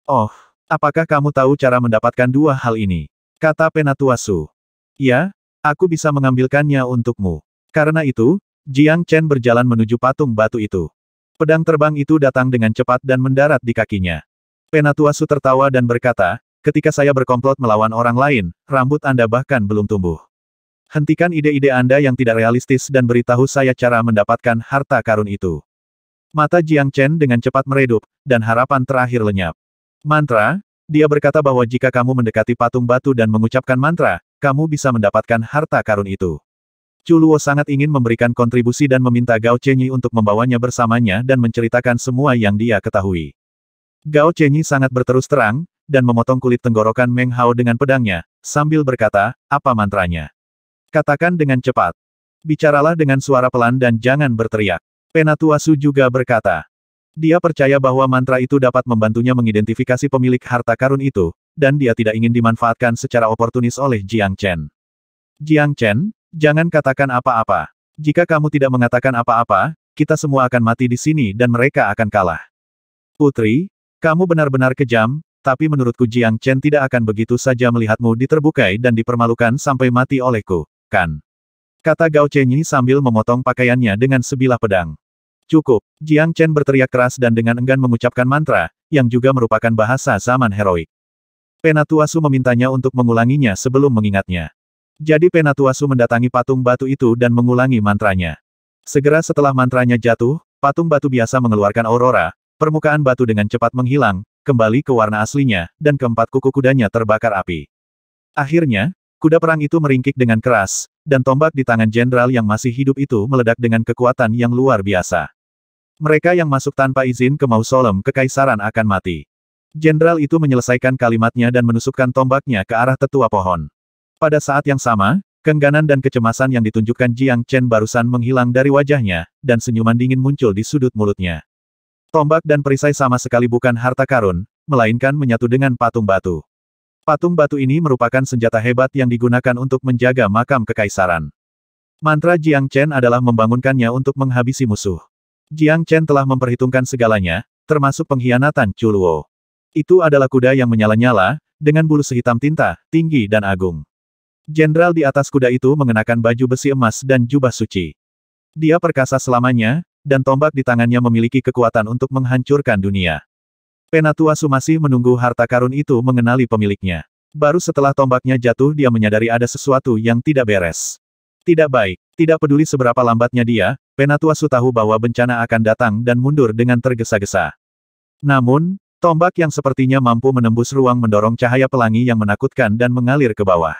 Oh, apakah kamu tahu cara mendapatkan dua hal ini? Kata Penatuasu. Ya, Aku bisa mengambilkannya untukmu. Karena itu, Jiang Chen berjalan menuju patung batu itu. Pedang terbang itu datang dengan cepat dan mendarat di kakinya. Penatua Su tertawa dan berkata, ketika saya berkomplot melawan orang lain, rambut Anda bahkan belum tumbuh. Hentikan ide-ide Anda yang tidak realistis dan beritahu saya cara mendapatkan harta karun itu. Mata Jiang Chen dengan cepat meredup, dan harapan terakhir lenyap. Mantra, dia berkata bahwa jika kamu mendekati patung batu dan mengucapkan mantra, kamu bisa mendapatkan harta karun itu. Chuluo sangat ingin memberikan kontribusi dan meminta Gao Chenyi untuk membawanya bersamanya dan menceritakan semua yang dia ketahui. Gao Chenyi sangat berterus terang, dan memotong kulit tenggorokan Meng Hao dengan pedangnya, sambil berkata, apa mantranya? Katakan dengan cepat. Bicaralah dengan suara pelan dan jangan berteriak. Penatua Su juga berkata. Dia percaya bahwa mantra itu dapat membantunya mengidentifikasi pemilik harta karun itu, dan dia tidak ingin dimanfaatkan secara oportunis oleh Jiang Chen. Jiang Chen, jangan katakan apa-apa. Jika kamu tidak mengatakan apa-apa, kita semua akan mati di sini dan mereka akan kalah. Putri, kamu benar-benar kejam, tapi menurutku Jiang Chen tidak akan begitu saja melihatmu diterbukai dan dipermalukan sampai mati olehku, kan? Kata Gao Chenyi sambil memotong pakaiannya dengan sebilah pedang. Cukup, Jiang Chen berteriak keras dan dengan enggan mengucapkan mantra, yang juga merupakan bahasa zaman heroik. Penatuasu memintanya untuk mengulanginya sebelum mengingatnya. Jadi Penatuasu mendatangi patung batu itu dan mengulangi mantranya. Segera setelah mantranya jatuh, patung batu biasa mengeluarkan aurora, permukaan batu dengan cepat menghilang, kembali ke warna aslinya, dan keempat kuku kudanya terbakar api. Akhirnya, kuda perang itu meringkik dengan keras, dan tombak di tangan jenderal yang masih hidup itu meledak dengan kekuatan yang luar biasa. Mereka yang masuk tanpa izin ke mausolem kekaisaran akan mati. Jenderal itu menyelesaikan kalimatnya dan menusukkan tombaknya ke arah tetua pohon. Pada saat yang sama, kengganan dan kecemasan yang ditunjukkan Jiang Chen barusan menghilang dari wajahnya, dan senyuman dingin muncul di sudut mulutnya. Tombak dan perisai sama sekali bukan harta karun, melainkan menyatu dengan patung batu. Patung batu ini merupakan senjata hebat yang digunakan untuk menjaga makam kekaisaran. Mantra Jiang Chen adalah membangunkannya untuk menghabisi musuh. Jiang Chen telah memperhitungkan segalanya, termasuk pengkhianatan Chuluo. Itu adalah kuda yang menyala-nyala, dengan bulu sehitam tinta, tinggi dan agung. Jenderal di atas kuda itu mengenakan baju besi emas dan jubah suci. Dia perkasa selamanya, dan tombak di tangannya memiliki kekuatan untuk menghancurkan dunia. Penatua Sumasi menunggu harta karun itu mengenali pemiliknya. Baru setelah tombaknya jatuh dia menyadari ada sesuatu yang tidak beres. Tidak baik, tidak peduli seberapa lambatnya dia, Penatua Su tahu bahwa bencana akan datang dan mundur dengan tergesa-gesa. Namun, Tombak yang sepertinya mampu menembus ruang mendorong cahaya pelangi yang menakutkan dan mengalir ke bawah.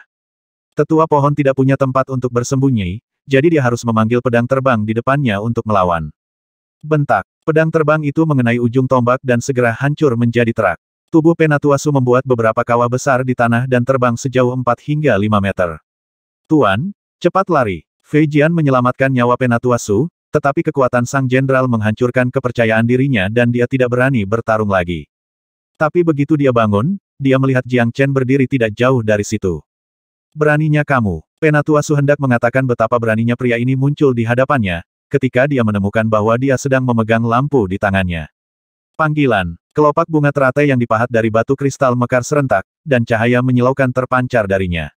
Tetua pohon tidak punya tempat untuk bersembunyi, jadi dia harus memanggil pedang terbang di depannya untuk melawan. Bentak, pedang terbang itu mengenai ujung tombak dan segera hancur menjadi terak. Tubuh Penatuasu membuat beberapa kawah besar di tanah dan terbang sejauh 4 hingga 5 meter. Tuan, cepat lari. Feijian menyelamatkan nyawa Penatuasu, tetapi kekuatan sang jenderal menghancurkan kepercayaan dirinya dan dia tidak berani bertarung lagi. Tapi begitu dia bangun, dia melihat Jiang Chen berdiri tidak jauh dari situ. Beraninya kamu, Penatua Su hendak mengatakan betapa beraninya pria ini muncul di hadapannya, ketika dia menemukan bahwa dia sedang memegang lampu di tangannya. Panggilan, kelopak bunga teratai yang dipahat dari batu kristal mekar serentak, dan cahaya menyilaukan terpancar darinya.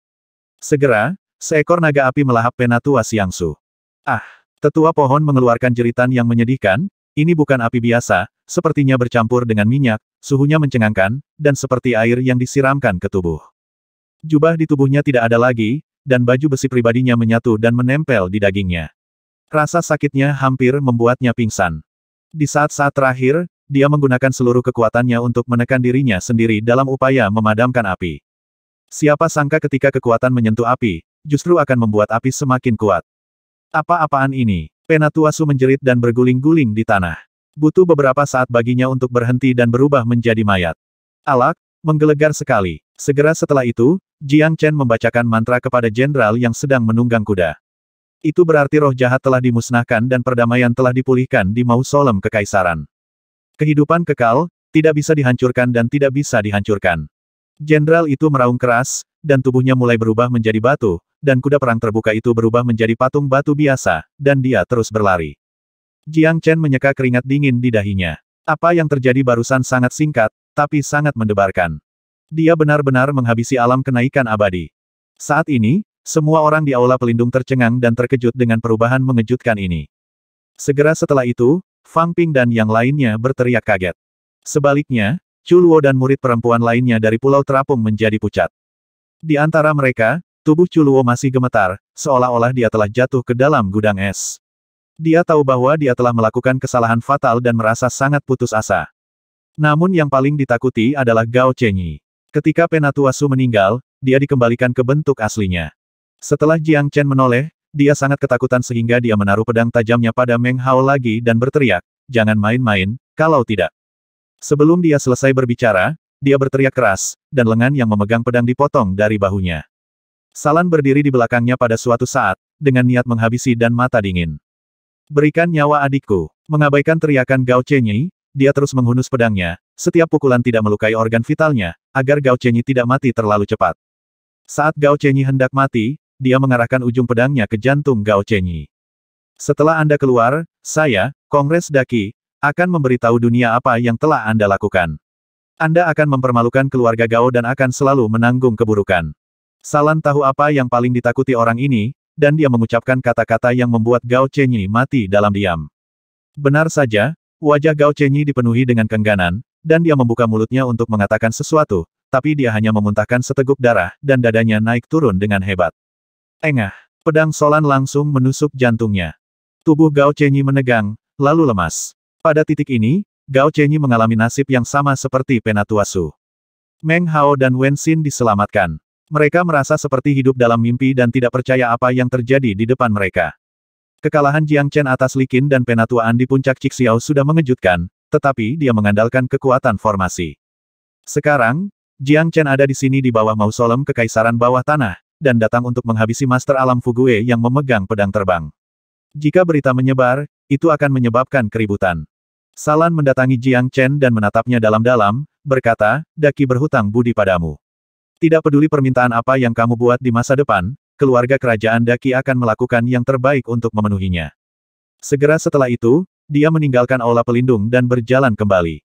Segera, seekor naga api melahap Penatua Siang Su. Ah, tetua pohon mengeluarkan jeritan yang menyedihkan, ini bukan api biasa, sepertinya bercampur dengan minyak, suhunya mencengangkan, dan seperti air yang disiramkan ke tubuh. Jubah di tubuhnya tidak ada lagi, dan baju besi pribadinya menyatu dan menempel di dagingnya. Rasa sakitnya hampir membuatnya pingsan. Di saat-saat terakhir, dia menggunakan seluruh kekuatannya untuk menekan dirinya sendiri dalam upaya memadamkan api. Siapa sangka ketika kekuatan menyentuh api, justru akan membuat api semakin kuat. Apa-apaan ini? Penatuasu menjerit dan berguling-guling di tanah. Butuh beberapa saat baginya untuk berhenti dan berubah menjadi mayat. Alak, menggelegar sekali. Segera setelah itu, Jiang Chen membacakan mantra kepada jenderal yang sedang menunggang kuda. Itu berarti roh jahat telah dimusnahkan dan perdamaian telah dipulihkan di mausolem kekaisaran. Kehidupan kekal, tidak bisa dihancurkan dan tidak bisa dihancurkan. Jenderal itu meraung keras, dan tubuhnya mulai berubah menjadi batu, dan kuda perang terbuka itu berubah menjadi patung batu biasa, dan dia terus berlari. Jiang Chen menyeka keringat dingin di dahinya. Apa yang terjadi barusan sangat singkat, tapi sangat mendebarkan. Dia benar-benar menghabisi alam kenaikan abadi. Saat ini, semua orang di aula pelindung tercengang dan terkejut dengan perubahan mengejutkan ini. Segera setelah itu, Fang Ping dan yang lainnya berteriak kaget. Sebaliknya, Chu Luo dan murid perempuan lainnya dari Pulau Terapung menjadi pucat. Di antara mereka, Tubuh Chuluo masih gemetar, seolah-olah dia telah jatuh ke dalam gudang es. Dia tahu bahwa dia telah melakukan kesalahan fatal dan merasa sangat putus asa. Namun yang paling ditakuti adalah Gao Chenyi. Ketika Penatua Su meninggal, dia dikembalikan ke bentuk aslinya. Setelah Jiang Chen menoleh, dia sangat ketakutan sehingga dia menaruh pedang tajamnya pada Meng Hao lagi dan berteriak, jangan main-main, kalau tidak. Sebelum dia selesai berbicara, dia berteriak keras, dan lengan yang memegang pedang dipotong dari bahunya. Salan berdiri di belakangnya pada suatu saat, dengan niat menghabisi dan mata dingin. Berikan nyawa adikku. Mengabaikan teriakan Gao Chenyi, dia terus menghunus pedangnya, setiap pukulan tidak melukai organ vitalnya, agar Gao Chenyi tidak mati terlalu cepat. Saat Gao Chenyi hendak mati, dia mengarahkan ujung pedangnya ke jantung Gao Chenyi. Setelah Anda keluar, saya, Kongres Daki, akan memberitahu dunia apa yang telah Anda lakukan. Anda akan mempermalukan keluarga Gao dan akan selalu menanggung keburukan. Salan tahu apa yang paling ditakuti orang ini, dan dia mengucapkan kata-kata yang membuat Gao Chenyi mati dalam diam. Benar saja, wajah Gao Chenyi dipenuhi dengan kengganan, dan dia membuka mulutnya untuk mengatakan sesuatu, tapi dia hanya memuntahkan seteguk darah, dan dadanya naik turun dengan hebat. Engah, pedang Solan langsung menusuk jantungnya. Tubuh Gao Chenyi menegang, lalu lemas. Pada titik ini, Gao Chenyi mengalami nasib yang sama seperti Penatuasu. Meng Hao dan Wen Xin diselamatkan. Mereka merasa seperti hidup dalam mimpi dan tidak percaya apa yang terjadi di depan mereka. Kekalahan Jiang Chen atas Likin dan penatuaan di puncak Cixiao sudah mengejutkan, tetapi dia mengandalkan kekuatan formasi. Sekarang, Jiang Chen ada di sini di bawah mausolem kekaisaran bawah tanah, dan datang untuk menghabisi Master Alam Fugue yang memegang pedang terbang. Jika berita menyebar, itu akan menyebabkan keributan. Salan mendatangi Jiang Chen dan menatapnya dalam-dalam, berkata, Daki berhutang budi padamu. Tidak peduli permintaan apa yang kamu buat di masa depan, keluarga kerajaan Daki akan melakukan yang terbaik untuk memenuhinya. Segera setelah itu, dia meninggalkan aula pelindung dan berjalan kembali.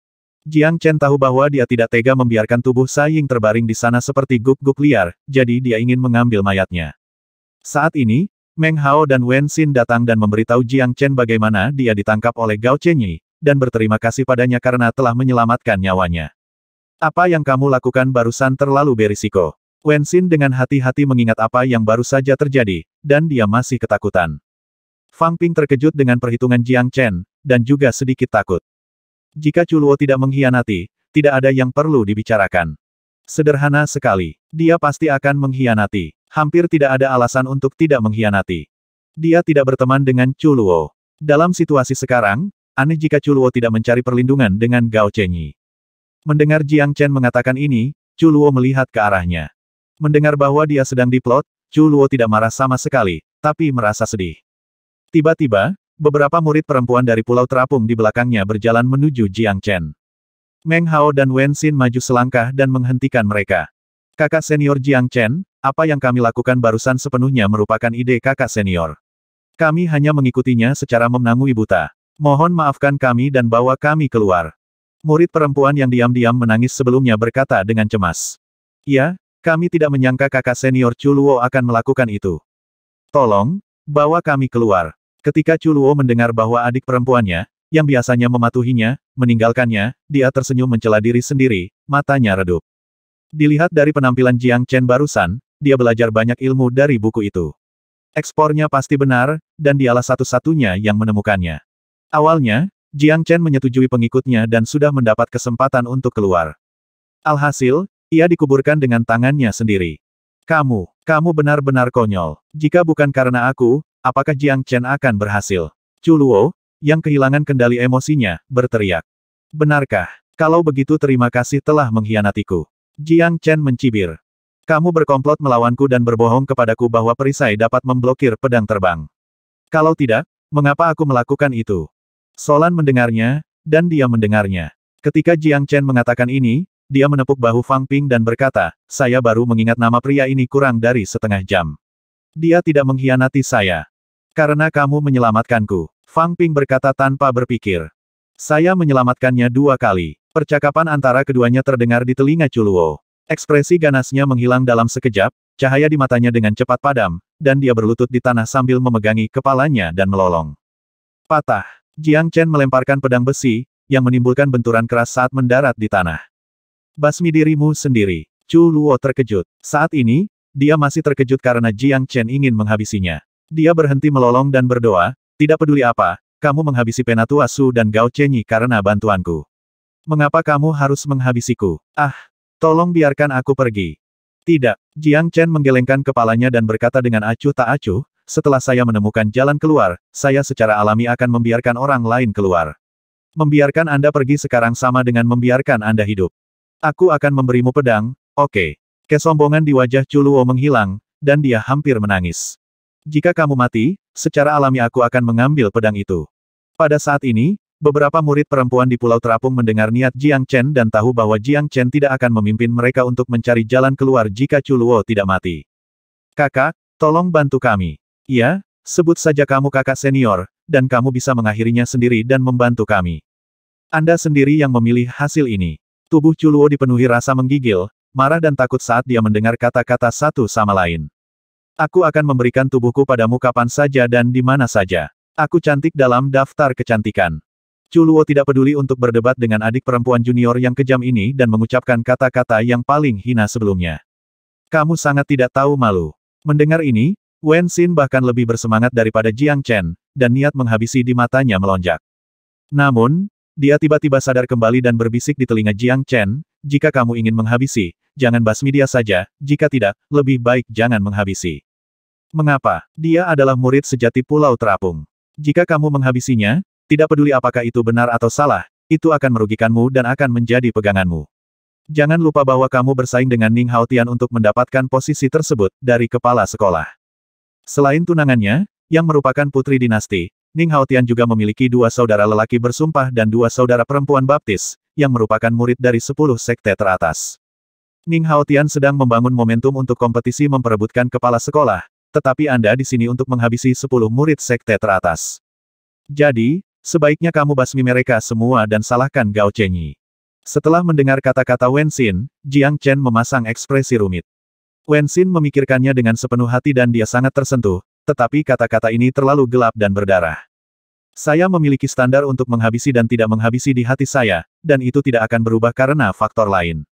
Jiang Chen tahu bahwa dia tidak tega membiarkan tubuh Saying terbaring di sana seperti guk-guk liar, jadi dia ingin mengambil mayatnya. Saat ini, Meng Hao dan Wen Xin datang dan memberitahu Jiang Chen bagaimana dia ditangkap oleh Gao Chenyi, dan berterima kasih padanya karena telah menyelamatkan nyawanya. Apa yang kamu lakukan barusan terlalu berisiko. Wenxin dengan hati-hati mengingat apa yang baru saja terjadi, dan dia masih ketakutan. Fang Ping terkejut dengan perhitungan Jiang Chen, dan juga sedikit takut. Jika Chuluo tidak mengkhianati, tidak ada yang perlu dibicarakan. Sederhana sekali, dia pasti akan mengkhianati. Hampir tidak ada alasan untuk tidak mengkhianati. Dia tidak berteman dengan Chuluo. Dalam situasi sekarang, aneh jika Chuluo tidak mencari perlindungan dengan Gao Chenyi. Mendengar Jiang Chen mengatakan ini, Chu Luo melihat ke arahnya. Mendengar bahwa dia sedang diplot, Chu Luo tidak marah sama sekali, tapi merasa sedih. Tiba-tiba, beberapa murid perempuan dari Pulau Terapung di belakangnya berjalan menuju Jiang Chen. Meng Hao dan Wen Xin maju selangkah dan menghentikan mereka. Kakak senior Jiang Chen, apa yang kami lakukan barusan sepenuhnya merupakan ide kakak senior. Kami hanya mengikutinya secara memenangui buta. Mohon maafkan kami dan bawa kami keluar. Murid perempuan yang diam-diam menangis sebelumnya berkata dengan cemas. Ya, kami tidak menyangka kakak senior Chuluo akan melakukan itu. Tolong, bawa kami keluar. Ketika Chuluo mendengar bahwa adik perempuannya, yang biasanya mematuhinya, meninggalkannya, dia tersenyum mencela diri sendiri, matanya redup. Dilihat dari penampilan Jiang Chen barusan, dia belajar banyak ilmu dari buku itu. Ekspornya pasti benar, dan dialah satu-satunya yang menemukannya. Awalnya, Jiang Chen menyetujui pengikutnya dan sudah mendapat kesempatan untuk keluar. Alhasil, ia dikuburkan dengan tangannya sendiri. Kamu, kamu benar-benar konyol. Jika bukan karena aku, apakah Jiang Chen akan berhasil? Chuluo, yang kehilangan kendali emosinya, berteriak. Benarkah? Kalau begitu terima kasih telah mengkhianatiku. Jiang Chen mencibir. Kamu berkomplot melawanku dan berbohong kepadaku bahwa perisai dapat memblokir pedang terbang. Kalau tidak, mengapa aku melakukan itu? Solan mendengarnya, dan dia mendengarnya. Ketika Jiang Chen mengatakan ini, dia menepuk bahu Fang Ping dan berkata, saya baru mengingat nama pria ini kurang dari setengah jam. Dia tidak mengkhianati saya. Karena kamu menyelamatkanku. Fang Ping berkata tanpa berpikir. Saya menyelamatkannya dua kali. Percakapan antara keduanya terdengar di telinga Chuluo. Ekspresi ganasnya menghilang dalam sekejap, cahaya di matanya dengan cepat padam, dan dia berlutut di tanah sambil memegangi kepalanya dan melolong. Patah. Jiang Chen melemparkan pedang besi, yang menimbulkan benturan keras saat mendarat di tanah. Basmi dirimu sendiri. Chu Luo terkejut. Saat ini, dia masih terkejut karena Jiang Chen ingin menghabisinya. Dia berhenti melolong dan berdoa, tidak peduli apa, kamu menghabisi Penatua Su dan Gao Chenyi karena bantuanku. Mengapa kamu harus menghabisiku? Ah, tolong biarkan aku pergi. Tidak, Jiang Chen menggelengkan kepalanya dan berkata dengan acuh tak acuh, setelah saya menemukan jalan keluar, saya secara alami akan membiarkan orang lain keluar. Membiarkan Anda pergi sekarang sama dengan membiarkan Anda hidup. Aku akan memberimu pedang, oke. Okay. Kesombongan di wajah Chuluo menghilang, dan dia hampir menangis. Jika kamu mati, secara alami aku akan mengambil pedang itu. Pada saat ini, beberapa murid perempuan di Pulau Terapung mendengar niat Jiang Chen dan tahu bahwa Jiang Chen tidak akan memimpin mereka untuk mencari jalan keluar jika Chuluo tidak mati. Kakak, tolong bantu kami. Iya, sebut saja kamu kakak senior, dan kamu bisa mengakhirinya sendiri dan membantu kami. Anda sendiri yang memilih hasil ini. Tubuh Chuluo dipenuhi rasa menggigil, marah dan takut saat dia mendengar kata-kata satu sama lain. Aku akan memberikan tubuhku padamu kapan saja dan di mana saja. Aku cantik dalam daftar kecantikan. Chuluo tidak peduli untuk berdebat dengan adik perempuan junior yang kejam ini dan mengucapkan kata-kata yang paling hina sebelumnya. Kamu sangat tidak tahu malu. Mendengar ini, Wen Xin bahkan lebih bersemangat daripada Jiang Chen, dan niat menghabisi di matanya melonjak. Namun, dia tiba-tiba sadar kembali dan berbisik di telinga Jiang Chen, jika kamu ingin menghabisi, jangan basmi dia saja, jika tidak, lebih baik jangan menghabisi. Mengapa? Dia adalah murid sejati Pulau Terapung. Jika kamu menghabisinya, tidak peduli apakah itu benar atau salah, itu akan merugikanmu dan akan menjadi peganganmu. Jangan lupa bahwa kamu bersaing dengan Ning Haotian untuk mendapatkan posisi tersebut dari kepala sekolah. Selain tunangannya, yang merupakan putri dinasti, Ning Haotian juga memiliki dua saudara lelaki bersumpah dan dua saudara perempuan baptis, yang merupakan murid dari sepuluh sekte teratas. Ning Haotian sedang membangun momentum untuk kompetisi memperebutkan kepala sekolah, tetapi Anda di sini untuk menghabisi sepuluh murid sekte teratas. Jadi, sebaiknya kamu basmi mereka semua dan salahkan Gao Chenyi. Setelah mendengar kata-kata Wen Xin, Jiang Chen memasang ekspresi rumit. Wen Xin memikirkannya dengan sepenuh hati dan dia sangat tersentuh, tetapi kata-kata ini terlalu gelap dan berdarah. Saya memiliki standar untuk menghabisi dan tidak menghabisi di hati saya, dan itu tidak akan berubah karena faktor lain.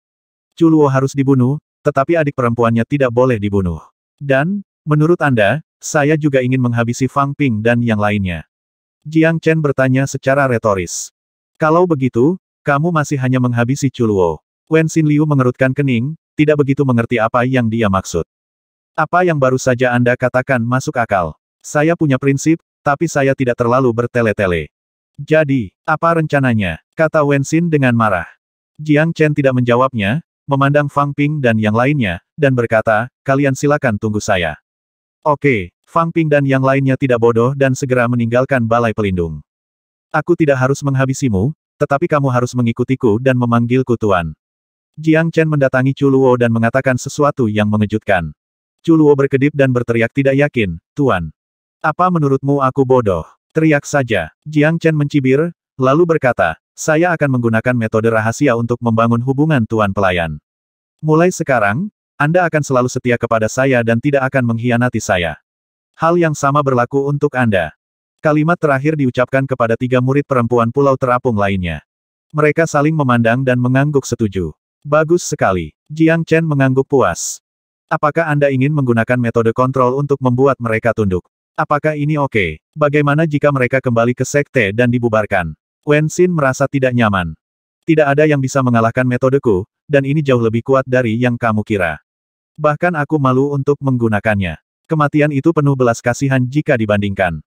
Chuluo harus dibunuh, tetapi adik perempuannya tidak boleh dibunuh. Dan, menurut Anda, saya juga ingin menghabisi Fang Ping dan yang lainnya. Jiang Chen bertanya secara retoris. Kalau begitu, kamu masih hanya menghabisi Chuluo. Wen Xin Liu mengerutkan kening, tidak begitu mengerti apa yang dia maksud. Apa yang baru saja Anda katakan masuk akal. Saya punya prinsip, tapi saya tidak terlalu bertele-tele. Jadi, apa rencananya? Kata Wen Xin dengan marah. Jiang Chen tidak menjawabnya, memandang Fang Ping dan yang lainnya, dan berkata, kalian silakan tunggu saya. Oke, Fang Ping dan yang lainnya tidak bodoh dan segera meninggalkan balai pelindung. Aku tidak harus menghabisimu, tetapi kamu harus mengikutiku dan memanggilku Tuan. Jiang Chen mendatangi Chuluo dan mengatakan sesuatu yang mengejutkan. Chuluo berkedip dan berteriak tidak yakin, Tuan. Apa menurutmu aku bodoh? Teriak saja. Jiang Chen mencibir, lalu berkata, saya akan menggunakan metode rahasia untuk membangun hubungan Tuan Pelayan. Mulai sekarang, Anda akan selalu setia kepada saya dan tidak akan mengkhianati saya. Hal yang sama berlaku untuk Anda. Kalimat terakhir diucapkan kepada tiga murid perempuan Pulau Terapung lainnya. Mereka saling memandang dan mengangguk setuju. Bagus sekali. Jiang Chen mengangguk puas. Apakah Anda ingin menggunakan metode kontrol untuk membuat mereka tunduk? Apakah ini oke? Okay? Bagaimana jika mereka kembali ke sekte dan dibubarkan? Wen Xin merasa tidak nyaman. Tidak ada yang bisa mengalahkan metodeku, dan ini jauh lebih kuat dari yang kamu kira. Bahkan aku malu untuk menggunakannya. Kematian itu penuh belas kasihan jika dibandingkan.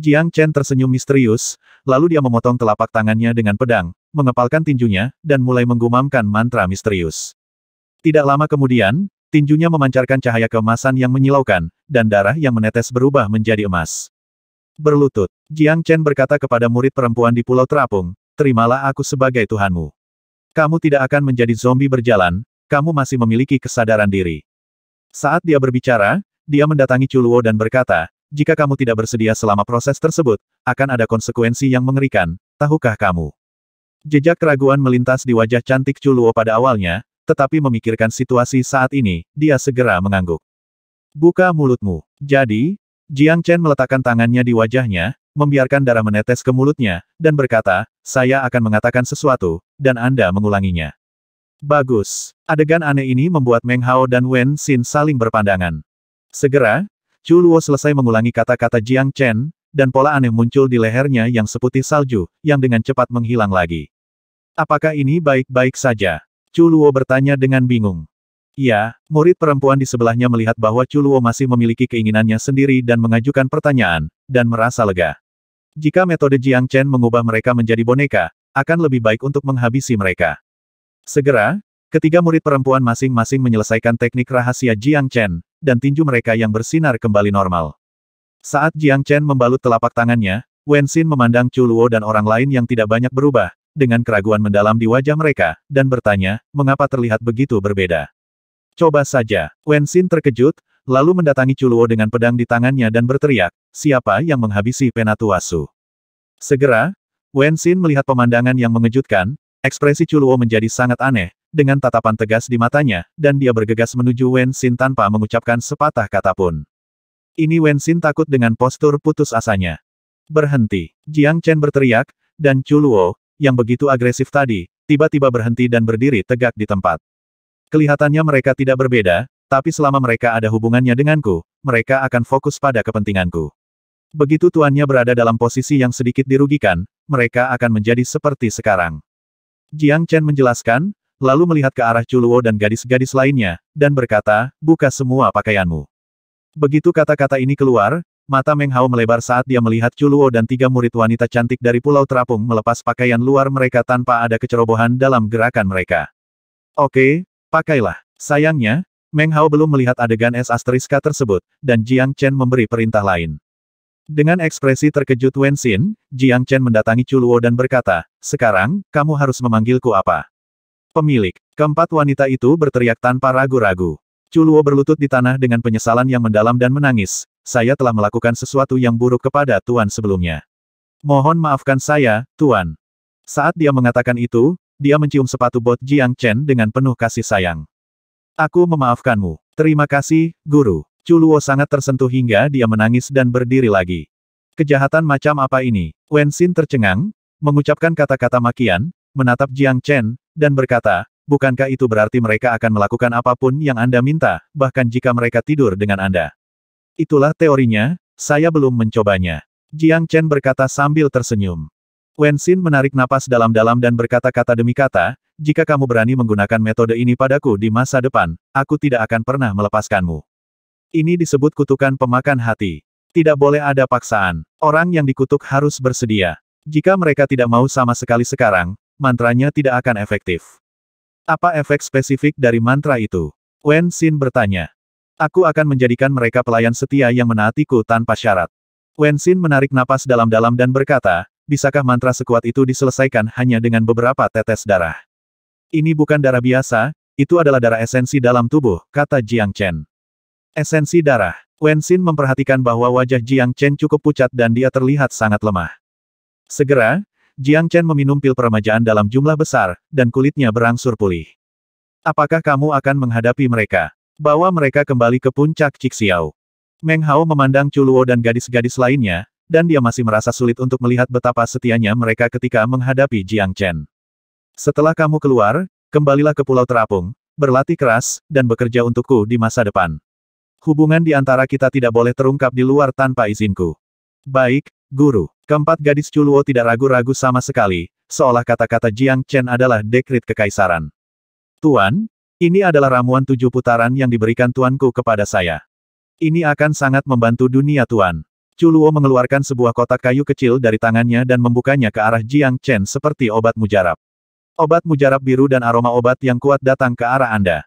Jiang Chen tersenyum misterius, lalu dia memotong telapak tangannya dengan pedang, mengepalkan tinjunya, dan mulai menggumamkan mantra misterius. Tidak lama kemudian, tinjunya memancarkan cahaya keemasan yang menyilaukan, dan darah yang menetes berubah menjadi emas. Berlutut, Jiang Chen berkata kepada murid perempuan di Pulau Terapung, terimalah aku sebagai Tuhanmu. Kamu tidak akan menjadi zombie berjalan, kamu masih memiliki kesadaran diri. Saat dia berbicara, dia mendatangi Chuluo dan berkata, jika kamu tidak bersedia selama proses tersebut, akan ada konsekuensi yang mengerikan, tahukah kamu? Jejak keraguan melintas di wajah cantik Chuluo pada awalnya, tetapi memikirkan situasi saat ini, dia segera mengangguk. Buka mulutmu. Jadi, Jiang Chen meletakkan tangannya di wajahnya, membiarkan darah menetes ke mulutnya, dan berkata, saya akan mengatakan sesuatu, dan Anda mengulanginya. Bagus. Adegan aneh ini membuat Meng Hao dan Wen Xin saling berpandangan. Segera, Chu Luo selesai mengulangi kata-kata Jiang Chen, dan pola aneh muncul di lehernya yang seputih salju, yang dengan cepat menghilang lagi. Apakah ini baik-baik saja? Chuluo bertanya dengan bingung. Ya, murid perempuan di sebelahnya melihat bahwa Chuluo masih memiliki keinginannya sendiri dan mengajukan pertanyaan, dan merasa lega. Jika metode Jiang Chen mengubah mereka menjadi boneka, akan lebih baik untuk menghabisi mereka. Segera, Ketiga murid perempuan masing-masing menyelesaikan teknik rahasia Jiang Chen, dan tinju mereka yang bersinar kembali normal. Saat Jiang Chen membalut telapak tangannya, Wen Xin memandang Chu Luo dan orang lain yang tidak banyak berubah, dengan keraguan mendalam di wajah mereka, dan bertanya, mengapa terlihat begitu berbeda. Coba saja, Wen Xin terkejut, lalu mendatangi Chu Luo dengan pedang di tangannya dan berteriak, siapa yang menghabisi Penatuasu. Segera, Wen Xin melihat pemandangan yang mengejutkan, ekspresi Chu Luo menjadi sangat aneh, dengan tatapan tegas di matanya, dan dia bergegas menuju Wen Xin tanpa mengucapkan sepatah kata pun. Ini Wenxin takut dengan postur putus asanya. Berhenti. Jiang Chen berteriak, dan Chu Luo, yang begitu agresif tadi, tiba-tiba berhenti dan berdiri tegak di tempat. Kelihatannya mereka tidak berbeda, tapi selama mereka ada hubungannya denganku, mereka akan fokus pada kepentinganku. Begitu tuannya berada dalam posisi yang sedikit dirugikan, mereka akan menjadi seperti sekarang. Jiang Chen menjelaskan, lalu melihat ke arah Chuluo dan gadis-gadis lainnya, dan berkata, buka semua pakaianmu. Begitu kata-kata ini keluar, mata Meng Hao melebar saat dia melihat Chuluo dan tiga murid wanita cantik dari Pulau Terapung melepas pakaian luar mereka tanpa ada kecerobohan dalam gerakan mereka. Oke, pakailah. Sayangnya, Meng Hao belum melihat adegan es asteriska tersebut, dan Jiang Chen memberi perintah lain. Dengan ekspresi terkejut Wen Xin, Jiang Chen mendatangi Chuluo dan berkata, Sekarang, kamu harus memanggilku apa? Pemilik, keempat wanita itu berteriak tanpa ragu-ragu. Chuluo berlutut di tanah dengan penyesalan yang mendalam dan menangis, saya telah melakukan sesuatu yang buruk kepada Tuan sebelumnya. Mohon maafkan saya, Tuan. Saat dia mengatakan itu, dia mencium sepatu bot Jiang Chen dengan penuh kasih sayang. Aku memaafkanmu. Terima kasih, Guru. Chuluo sangat tersentuh hingga dia menangis dan berdiri lagi. Kejahatan macam apa ini? Wen Xin tercengang, mengucapkan kata-kata makian, menatap Jiang Chen, dan berkata, bukankah itu berarti mereka akan melakukan apapun yang Anda minta, bahkan jika mereka tidur dengan Anda? Itulah teorinya, saya belum mencobanya. Jiang Chen berkata sambil tersenyum. Wen Xin menarik napas dalam-dalam dan berkata kata demi kata, jika kamu berani menggunakan metode ini padaku di masa depan, aku tidak akan pernah melepaskanmu. Ini disebut kutukan pemakan hati. Tidak boleh ada paksaan. Orang yang dikutuk harus bersedia. Jika mereka tidak mau sama sekali sekarang, mantranya tidak akan efektif. Apa efek spesifik dari mantra itu? Wen Xin bertanya. Aku akan menjadikan mereka pelayan setia yang menaatiku tanpa syarat. Wen Xin menarik napas dalam-dalam dan berkata, bisakah mantra sekuat itu diselesaikan hanya dengan beberapa tetes darah? Ini bukan darah biasa, itu adalah darah esensi dalam tubuh, kata Jiang Chen. Esensi darah. Wen Xin memperhatikan bahwa wajah Jiang Chen cukup pucat dan dia terlihat sangat lemah. Segera, Jiang Chen meminum pil peremajaan dalam jumlah besar, dan kulitnya berangsur pulih. Apakah kamu akan menghadapi mereka? Bawa mereka kembali ke puncak Cixiao. Meng Hao memandang Chuluo dan gadis-gadis lainnya, dan dia masih merasa sulit untuk melihat betapa setianya mereka ketika menghadapi Jiang Chen. Setelah kamu keluar, kembalilah ke Pulau Terapung, berlatih keras, dan bekerja untukku di masa depan. Hubungan di antara kita tidak boleh terungkap di luar tanpa izinku. Baik, guru. Keempat gadis Chuluo tidak ragu-ragu sama sekali, seolah kata-kata Jiang Chen adalah dekrit kekaisaran. Tuan, ini adalah ramuan tujuh putaran yang diberikan tuanku kepada saya. Ini akan sangat membantu dunia tuan. Chuluo mengeluarkan sebuah kotak kayu kecil dari tangannya dan membukanya ke arah Jiang Chen seperti obat mujarab. Obat mujarab biru dan aroma obat yang kuat datang ke arah Anda.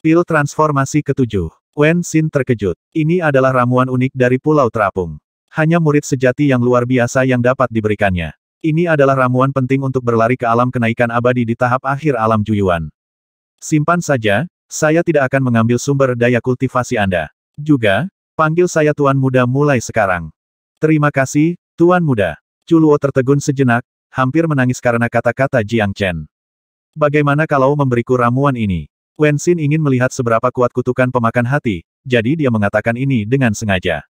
Pil transformasi ketujuh. Wen Xin terkejut. Ini adalah ramuan unik dari Pulau Terapung. Hanya murid sejati yang luar biasa yang dapat diberikannya. Ini adalah ramuan penting untuk berlari ke alam kenaikan abadi di tahap akhir alam Juyuan. Simpan saja, saya tidak akan mengambil sumber daya kultivasi Anda. Juga, panggil saya Tuan Muda mulai sekarang. Terima kasih, Tuan Muda. Culuo tertegun sejenak, hampir menangis karena kata-kata Jiang Chen. Bagaimana kalau memberiku ramuan ini? Wen Xin ingin melihat seberapa kuat kutukan pemakan hati, jadi dia mengatakan ini dengan sengaja.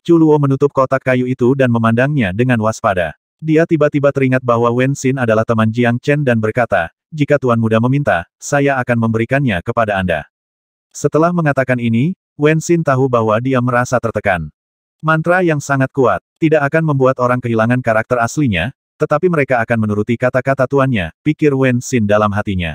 Chuluo menutup kotak kayu itu dan memandangnya dengan waspada. Dia tiba-tiba teringat bahwa Wen Xin adalah teman Jiang Chen dan berkata, jika Tuan Muda meminta, saya akan memberikannya kepada Anda. Setelah mengatakan ini, Wen Xin tahu bahwa dia merasa tertekan. Mantra yang sangat kuat, tidak akan membuat orang kehilangan karakter aslinya, tetapi mereka akan menuruti kata-kata tuannya, pikir Wen Xin dalam hatinya.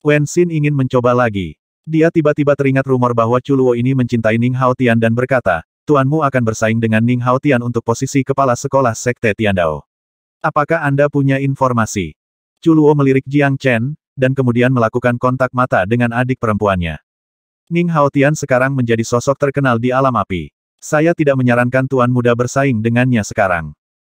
Wen Xin ingin mencoba lagi. Dia tiba-tiba teringat rumor bahwa Chuluo ini mencintai Ning Hao Tian dan berkata, tuanmu akan bersaing dengan Ning Hao Tian untuk posisi kepala sekolah Sekte Tiandao. Apakah Anda punya informasi? Culuo melirik Jiang Chen, dan kemudian melakukan kontak mata dengan adik perempuannya. Ning Hao Tian sekarang menjadi sosok terkenal di alam api. Saya tidak menyarankan tuan muda bersaing dengannya sekarang.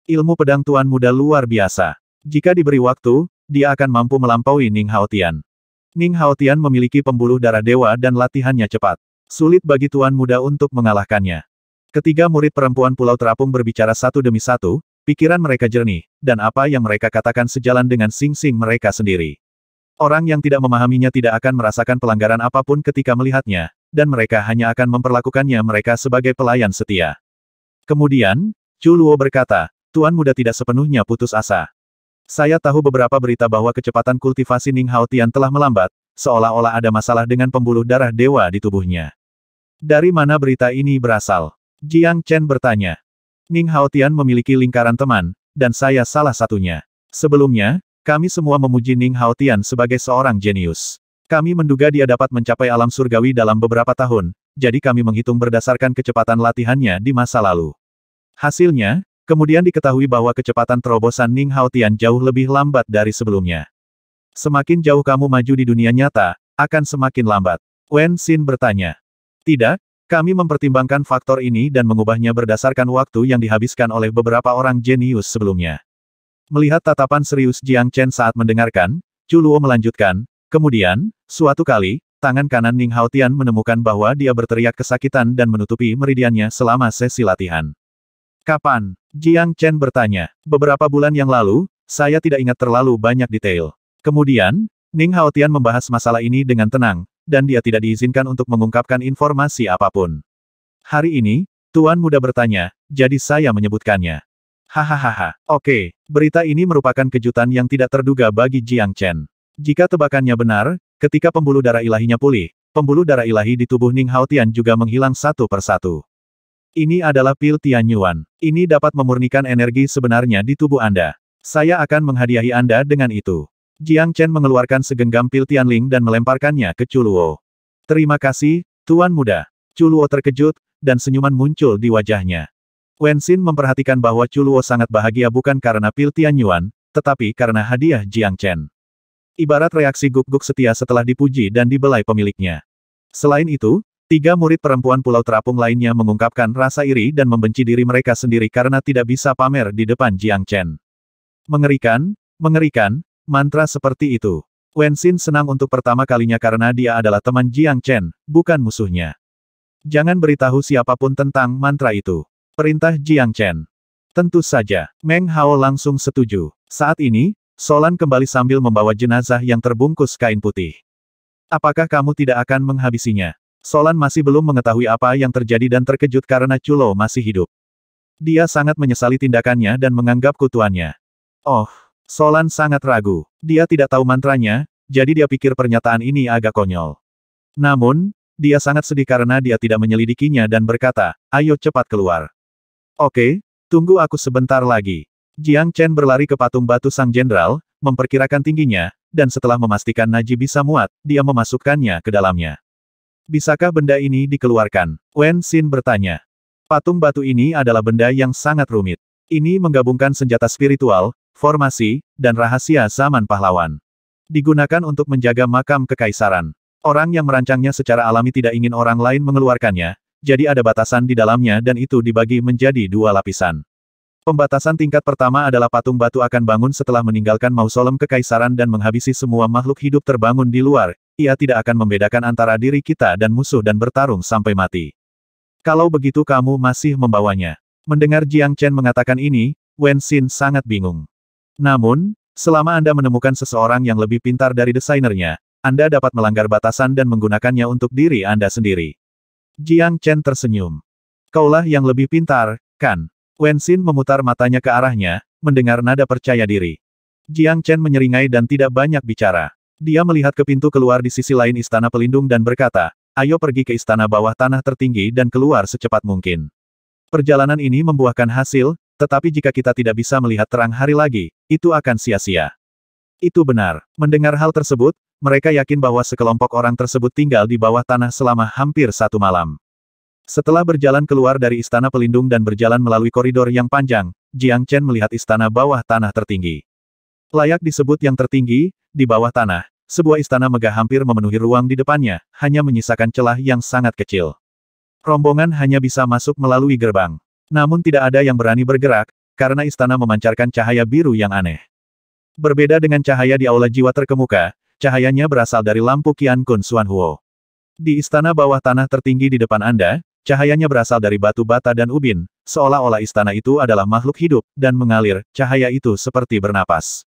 Ilmu pedang tuan muda luar biasa. Jika diberi waktu, dia akan mampu melampaui Ning Hao Tian. Ning Hao Tian memiliki pembuluh darah dewa dan latihannya cepat. Sulit bagi tuan muda untuk mengalahkannya. Ketiga murid perempuan Pulau Terapung berbicara satu demi satu, pikiran mereka jernih, dan apa yang mereka katakan sejalan dengan sing-sing mereka sendiri. Orang yang tidak memahaminya tidak akan merasakan pelanggaran apapun ketika melihatnya, dan mereka hanya akan memperlakukannya mereka sebagai pelayan setia. Kemudian, Chu Luo berkata, Tuan muda tidak sepenuhnya putus asa. Saya tahu beberapa berita bahwa kecepatan kultivasi Ning Hao Tian telah melambat, seolah-olah ada masalah dengan pembuluh darah dewa di tubuhnya. Dari mana berita ini berasal? Jiang Chen bertanya. Ning Haotian memiliki lingkaran teman, dan saya salah satunya. Sebelumnya, kami semua memuji Ning Haotian sebagai seorang jenius. Kami menduga dia dapat mencapai alam surgawi dalam beberapa tahun, jadi kami menghitung berdasarkan kecepatan latihannya di masa lalu. Hasilnya, kemudian diketahui bahwa kecepatan terobosan Ning Haotian jauh lebih lambat dari sebelumnya. Semakin jauh kamu maju di dunia nyata, akan semakin lambat. Wen Xin bertanya. Tidak, kami mempertimbangkan faktor ini dan mengubahnya berdasarkan waktu yang dihabiskan oleh beberapa orang jenius sebelumnya. Melihat tatapan serius Jiang Chen saat mendengarkan, Chuluo melanjutkan, kemudian, suatu kali, tangan kanan Ning Haotian menemukan bahwa dia berteriak kesakitan dan menutupi meridiannya selama sesi latihan. Kapan? Jiang Chen bertanya. Beberapa bulan yang lalu, saya tidak ingat terlalu banyak detail. Kemudian, Ning Haotian membahas masalah ini dengan tenang, dan dia tidak diizinkan untuk mengungkapkan informasi apapun. Hari ini, Tuan Muda bertanya, jadi saya menyebutkannya. Hahaha, oke, berita ini merupakan kejutan yang tidak terduga bagi Jiang Chen. Jika tebakannya benar, ketika pembuluh darah ilahinya pulih, pembuluh darah ilahi di tubuh Ning Haotian juga menghilang satu persatu. Ini adalah pil Tianyuan. Ini dapat memurnikan energi sebenarnya di tubuh Anda. Saya akan menghadiahi Anda dengan itu. Jiang Chen mengeluarkan segenggam pil Tianling dan melemparkannya ke Chuluo. Terima kasih, Tuan Muda. Chuluo terkejut, dan senyuman muncul di wajahnya. Wen Xin memperhatikan bahwa Chuluo sangat bahagia bukan karena pil Tian Yuan, tetapi karena hadiah Jiang Chen. Ibarat reaksi guk-guk setia setelah dipuji dan dibelai pemiliknya. Selain itu, tiga murid perempuan Pulau Terapung lainnya mengungkapkan rasa iri dan membenci diri mereka sendiri karena tidak bisa pamer di depan Jiang Chen. Mengerikan, mengerikan, mantra seperti itu. Wen Xin senang untuk pertama kalinya karena dia adalah teman Jiang Chen, bukan musuhnya. Jangan beritahu siapapun tentang mantra itu. Perintah Jiang Chen. Tentu saja, Meng Hao langsung setuju. Saat ini, Solan kembali sambil membawa jenazah yang terbungkus kain putih. Apakah kamu tidak akan menghabisinya? Solan masih belum mengetahui apa yang terjadi dan terkejut karena Chulo masih hidup. Dia sangat menyesali tindakannya dan menganggap kutuannya. Oh, Solan sangat ragu. Dia tidak tahu mantranya, jadi dia pikir pernyataan ini agak konyol. Namun, dia sangat sedih karena dia tidak menyelidikinya dan berkata, ayo cepat keluar. Oke, tunggu aku sebentar lagi. Jiang Chen berlari ke patung batu sang jenderal, memperkirakan tingginya, dan setelah memastikan Naji bisa muat, dia memasukkannya ke dalamnya. Bisakah benda ini dikeluarkan? Wen Xin bertanya. Patung batu ini adalah benda yang sangat rumit. Ini menggabungkan senjata spiritual, formasi, dan rahasia zaman pahlawan. Digunakan untuk menjaga makam kekaisaran. Orang yang merancangnya secara alami tidak ingin orang lain mengeluarkannya, jadi ada batasan di dalamnya dan itu dibagi menjadi dua lapisan. Pembatasan tingkat pertama adalah patung batu akan bangun setelah meninggalkan mausolem kekaisaran dan menghabisi semua makhluk hidup terbangun di luar, ia tidak akan membedakan antara diri kita dan musuh dan bertarung sampai mati. Kalau begitu kamu masih membawanya. Mendengar Jiang Chen mengatakan ini, Wen Xin sangat bingung. Namun, selama Anda menemukan seseorang yang lebih pintar dari desainernya, Anda dapat melanggar batasan dan menggunakannya untuk diri Anda sendiri. Jiang Chen tersenyum. Kaulah yang lebih pintar, kan? Wen Xin memutar matanya ke arahnya, mendengar nada percaya diri. Jiang Chen menyeringai dan tidak banyak bicara. Dia melihat ke pintu keluar di sisi lain istana pelindung dan berkata, ayo pergi ke istana bawah tanah tertinggi dan keluar secepat mungkin. Perjalanan ini membuahkan hasil, tetapi jika kita tidak bisa melihat terang hari lagi, itu akan sia-sia. Itu benar. Mendengar hal tersebut, mereka yakin bahwa sekelompok orang tersebut tinggal di bawah tanah selama hampir satu malam. Setelah berjalan keluar dari istana pelindung dan berjalan melalui koridor yang panjang, Jiang Chen melihat istana bawah tanah tertinggi. Layak disebut yang tertinggi, di bawah tanah, sebuah istana megah hampir memenuhi ruang di depannya, hanya menyisakan celah yang sangat kecil. Rombongan hanya bisa masuk melalui gerbang. Namun tidak ada yang berani bergerak, karena istana memancarkan cahaya biru yang aneh. Berbeda dengan cahaya di aula jiwa terkemuka, cahayanya berasal dari lampu Qian Kun Suan Huo. Di istana bawah tanah tertinggi di depan Anda, cahayanya berasal dari batu bata dan ubin, seolah-olah istana itu adalah makhluk hidup, dan mengalir, cahaya itu seperti bernapas.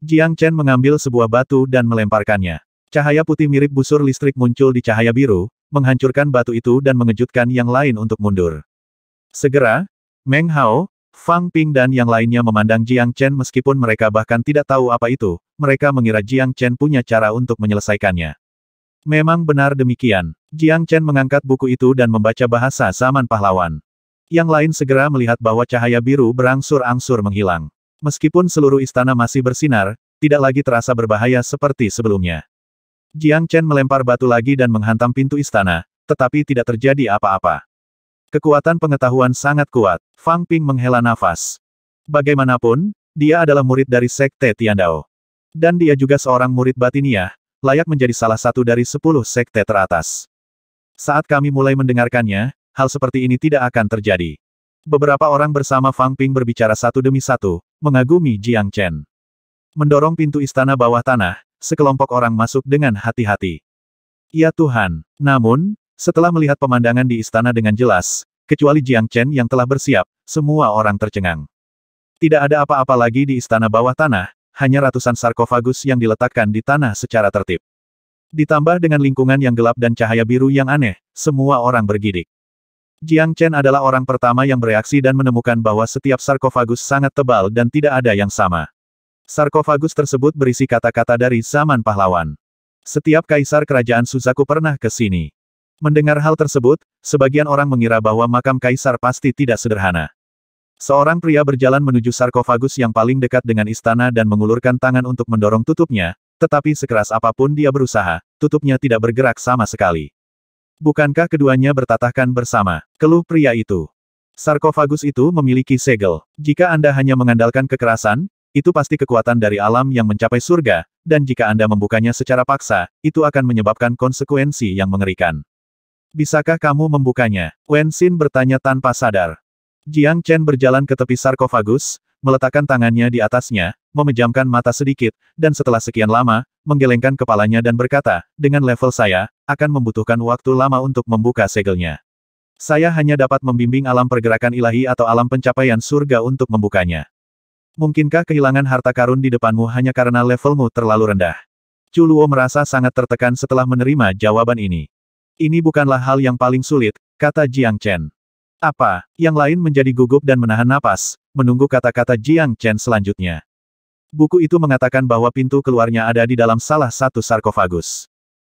Jiang Chen mengambil sebuah batu dan melemparkannya. Cahaya putih mirip busur listrik muncul di cahaya biru, menghancurkan batu itu dan mengejutkan yang lain untuk mundur. Segera, Meng Hao, Fang Ping dan yang lainnya memandang Jiang Chen meskipun mereka bahkan tidak tahu apa itu, mereka mengira Jiang Chen punya cara untuk menyelesaikannya. Memang benar demikian. Jiang Chen mengangkat buku itu dan membaca bahasa zaman pahlawan. Yang lain segera melihat bahwa cahaya biru berangsur-angsur menghilang. Meskipun seluruh istana masih bersinar, tidak lagi terasa berbahaya seperti sebelumnya. Jiang Chen melempar batu lagi dan menghantam pintu istana, tetapi tidak terjadi apa-apa. Kekuatan pengetahuan sangat kuat. Fang Ping menghela nafas. Bagaimanapun, dia adalah murid dari Sekte Tiandao. Dan dia juga seorang murid batiniah, layak menjadi salah satu dari sepuluh sekte teratas. Saat kami mulai mendengarkannya, hal seperti ini tidak akan terjadi. Beberapa orang bersama Fang Ping berbicara satu demi satu, mengagumi Jiang Chen. Mendorong pintu istana bawah tanah, sekelompok orang masuk dengan hati-hati. Ya Tuhan, namun, setelah melihat pemandangan di istana dengan jelas, kecuali Jiang Chen yang telah bersiap, semua orang tercengang. Tidak ada apa-apa lagi di istana bawah tanah, hanya ratusan sarkofagus yang diletakkan di tanah secara tertib. Ditambah dengan lingkungan yang gelap dan cahaya biru yang aneh, semua orang bergidik. Jiang Chen adalah orang pertama yang bereaksi dan menemukan bahwa setiap sarkofagus sangat tebal dan tidak ada yang sama. Sarkofagus tersebut berisi kata-kata dari zaman pahlawan. Setiap kaisar kerajaan Suzaku pernah ke sini. Mendengar hal tersebut, sebagian orang mengira bahwa makam kaisar pasti tidak sederhana. Seorang pria berjalan menuju sarkofagus yang paling dekat dengan istana dan mengulurkan tangan untuk mendorong tutupnya, tetapi sekeras apapun dia berusaha, tutupnya tidak bergerak sama sekali. Bukankah keduanya bertatahkan bersama? Keluh pria itu. Sarkofagus itu memiliki segel. Jika Anda hanya mengandalkan kekerasan, itu pasti kekuatan dari alam yang mencapai surga, dan jika Anda membukanya secara paksa, itu akan menyebabkan konsekuensi yang mengerikan. Bisakah kamu membukanya? Wen Xin bertanya tanpa sadar. Jiang Chen berjalan ke tepi sarkofagus, meletakkan tangannya di atasnya, memejamkan mata sedikit, dan setelah sekian lama, menggelengkan kepalanya dan berkata, dengan level saya, akan membutuhkan waktu lama untuk membuka segelnya. Saya hanya dapat membimbing alam pergerakan ilahi atau alam pencapaian surga untuk membukanya. Mungkinkah kehilangan harta karun di depanmu hanya karena levelmu terlalu rendah? Luo merasa sangat tertekan setelah menerima jawaban ini. Ini bukanlah hal yang paling sulit, kata Jiang Chen. Apa, yang lain menjadi gugup dan menahan napas, menunggu kata-kata Jiang Chen selanjutnya. Buku itu mengatakan bahwa pintu keluarnya ada di dalam salah satu sarkofagus.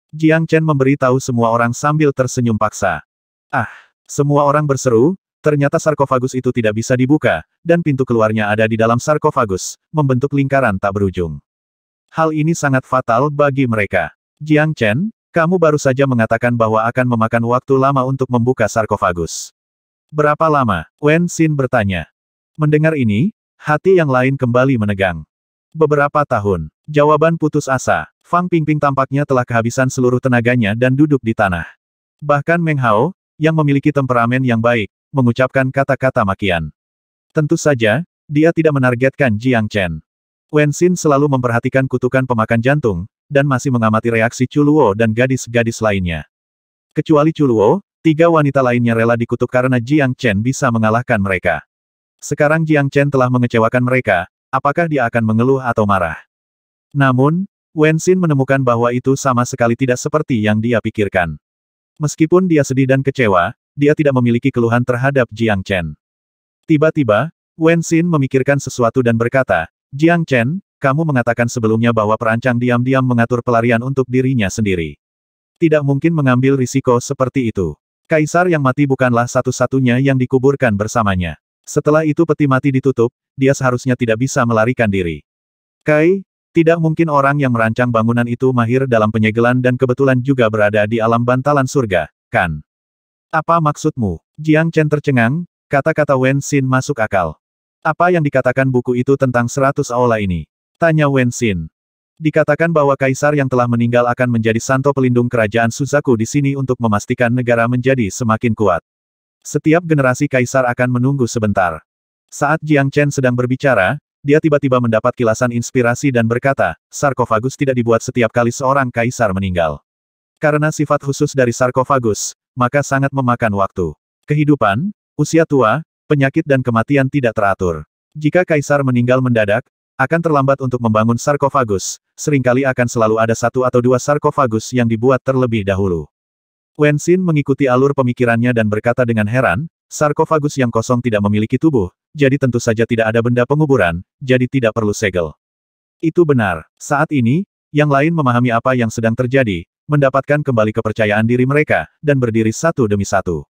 Jiang Chen memberi tahu semua orang sambil tersenyum paksa. Ah, semua orang berseru, ternyata sarkofagus itu tidak bisa dibuka, dan pintu keluarnya ada di dalam sarkofagus, membentuk lingkaran tak berujung. Hal ini sangat fatal bagi mereka. Jiang Chen, kamu baru saja mengatakan bahwa akan memakan waktu lama untuk membuka sarkofagus. Berapa lama? Wen Xin bertanya. Mendengar ini, hati yang lain kembali menegang. Beberapa tahun. Jawaban putus asa. Fang Pingping tampaknya telah kehabisan seluruh tenaganya dan duduk di tanah. Bahkan Meng Hao, yang memiliki temperamen yang baik, mengucapkan kata-kata makian. Tentu saja, dia tidak menargetkan Jiang Chen. Wen Xin selalu memperhatikan kutukan pemakan jantung, dan masih mengamati reaksi Chuluo dan gadis-gadis lainnya. Kecuali Chuluo, tiga wanita lainnya rela dikutuk karena Jiang Chen bisa mengalahkan mereka. Sekarang Jiang Chen telah mengecewakan mereka, apakah dia akan mengeluh atau marah? Namun, Wen Xin menemukan bahwa itu sama sekali tidak seperti yang dia pikirkan. Meskipun dia sedih dan kecewa, dia tidak memiliki keluhan terhadap Jiang Chen. Tiba-tiba, Wen Xin memikirkan sesuatu dan berkata, Jiang Chen, kamu mengatakan sebelumnya bahwa perancang diam-diam mengatur pelarian untuk dirinya sendiri. Tidak mungkin mengambil risiko seperti itu. Kaisar yang mati bukanlah satu-satunya yang dikuburkan bersamanya. Setelah itu peti mati ditutup, dia seharusnya tidak bisa melarikan diri. Kai, tidak mungkin orang yang merancang bangunan itu mahir dalam penyegelan dan kebetulan juga berada di alam bantalan surga, kan? Apa maksudmu? Jiang Chen tercengang, kata-kata Wen Xin masuk akal. Apa yang dikatakan buku itu tentang seratus aula ini? Tanya Wenxin. Dikatakan bahwa kaisar yang telah meninggal akan menjadi santo pelindung kerajaan Suzaku di sini untuk memastikan negara menjadi semakin kuat. Setiap generasi kaisar akan menunggu sebentar. Saat Jiang Chen sedang berbicara, dia tiba-tiba mendapat kilasan inspirasi dan berkata, sarkofagus tidak dibuat setiap kali seorang kaisar meninggal. Karena sifat khusus dari sarkofagus, maka sangat memakan waktu. Kehidupan, usia tua, penyakit dan kematian tidak teratur. Jika kaisar meninggal mendadak, akan terlambat untuk membangun sarkofagus, seringkali akan selalu ada satu atau dua sarkofagus yang dibuat terlebih dahulu. Wen Xin mengikuti alur pemikirannya dan berkata dengan heran, sarkofagus yang kosong tidak memiliki tubuh, jadi tentu saja tidak ada benda penguburan, jadi tidak perlu segel. Itu benar. Saat ini, yang lain memahami apa yang sedang terjadi, mendapatkan kembali kepercayaan diri mereka, dan berdiri satu demi satu.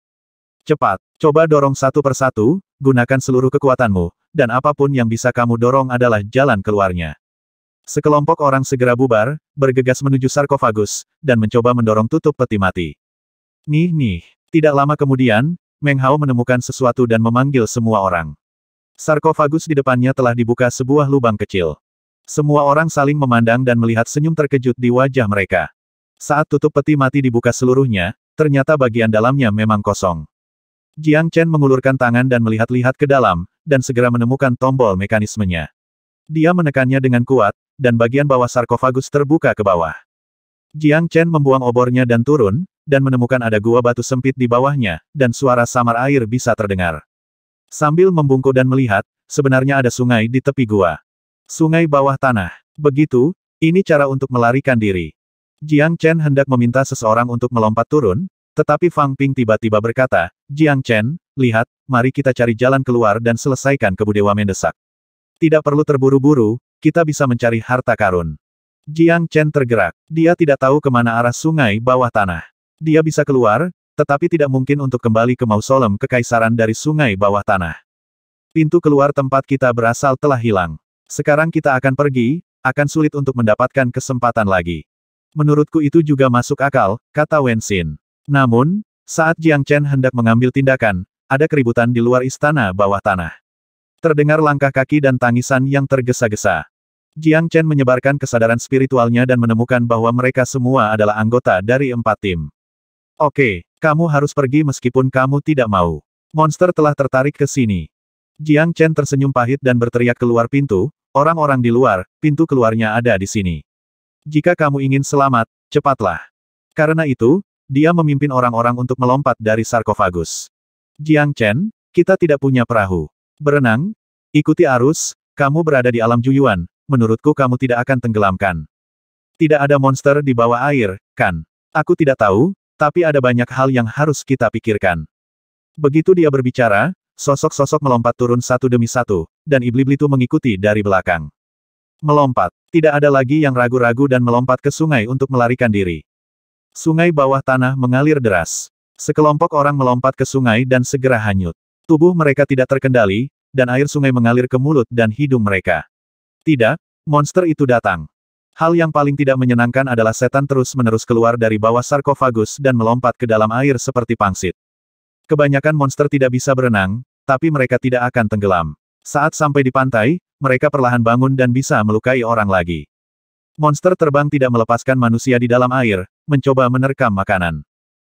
Cepat, coba dorong satu persatu, gunakan seluruh kekuatanmu, dan apapun yang bisa kamu dorong adalah jalan keluarnya. Sekelompok orang segera bubar, bergegas menuju sarkofagus, dan mencoba mendorong tutup peti mati. Nih nih, tidak lama kemudian, Meng Hao menemukan sesuatu dan memanggil semua orang. Sarkofagus di depannya telah dibuka sebuah lubang kecil. Semua orang saling memandang dan melihat senyum terkejut di wajah mereka. Saat tutup peti mati dibuka seluruhnya, ternyata bagian dalamnya memang kosong. Jiang Chen mengulurkan tangan dan melihat-lihat ke dalam, dan segera menemukan tombol mekanismenya. Dia menekannya dengan kuat, dan bagian bawah sarkofagus terbuka ke bawah. Jiang Chen membuang obornya dan turun, dan menemukan ada gua batu sempit di bawahnya, dan suara samar air bisa terdengar. Sambil membungkuk dan melihat, sebenarnya ada sungai di tepi gua. Sungai bawah tanah. Begitu, ini cara untuk melarikan diri. Jiang Chen hendak meminta seseorang untuk melompat turun, tetapi Fang Ping tiba-tiba berkata, Jiang Chen, lihat, mari kita cari jalan keluar dan selesaikan kebudewa mendesak. Tidak perlu terburu-buru, kita bisa mencari harta karun. Jiang Chen tergerak. Dia tidak tahu kemana arah sungai bawah tanah. Dia bisa keluar, tetapi tidak mungkin untuk kembali ke mausolem kekaisaran dari sungai bawah tanah. Pintu keluar tempat kita berasal telah hilang. Sekarang kita akan pergi, akan sulit untuk mendapatkan kesempatan lagi. Menurutku itu juga masuk akal, kata Wen Xin. Namun, saat Jiang Chen hendak mengambil tindakan, ada keributan di luar istana bawah tanah. Terdengar langkah kaki dan tangisan yang tergesa-gesa. Jiang Chen menyebarkan kesadaran spiritualnya dan menemukan bahwa mereka semua adalah anggota dari empat tim. Oke, kamu harus pergi meskipun kamu tidak mau. Monster telah tertarik ke sini. Jiang Chen tersenyum pahit dan berteriak keluar pintu, orang-orang di luar, pintu keluarnya ada di sini. Jika kamu ingin selamat, cepatlah. Karena itu, dia memimpin orang-orang untuk melompat dari sarkofagus. Jiang Chen, kita tidak punya perahu. Berenang, ikuti arus, kamu berada di alam Juyuan, menurutku kamu tidak akan tenggelamkan. Tidak ada monster di bawah air, kan? Aku tidak tahu, tapi ada banyak hal yang harus kita pikirkan. Begitu dia berbicara, sosok-sosok melompat turun satu demi satu, dan iblis itu mengikuti dari belakang. Melompat, tidak ada lagi yang ragu-ragu dan melompat ke sungai untuk melarikan diri. Sungai bawah tanah mengalir deras. Sekelompok orang melompat ke sungai dan segera hanyut. Tubuh mereka tidak terkendali, dan air sungai mengalir ke mulut dan hidung mereka. Tidak, monster itu datang. Hal yang paling tidak menyenangkan adalah setan terus-menerus keluar dari bawah sarkofagus dan melompat ke dalam air seperti pangsit. Kebanyakan monster tidak bisa berenang, tapi mereka tidak akan tenggelam. Saat sampai di pantai, mereka perlahan bangun dan bisa melukai orang lagi. Monster terbang tidak melepaskan manusia di dalam air, mencoba menerkam makanan.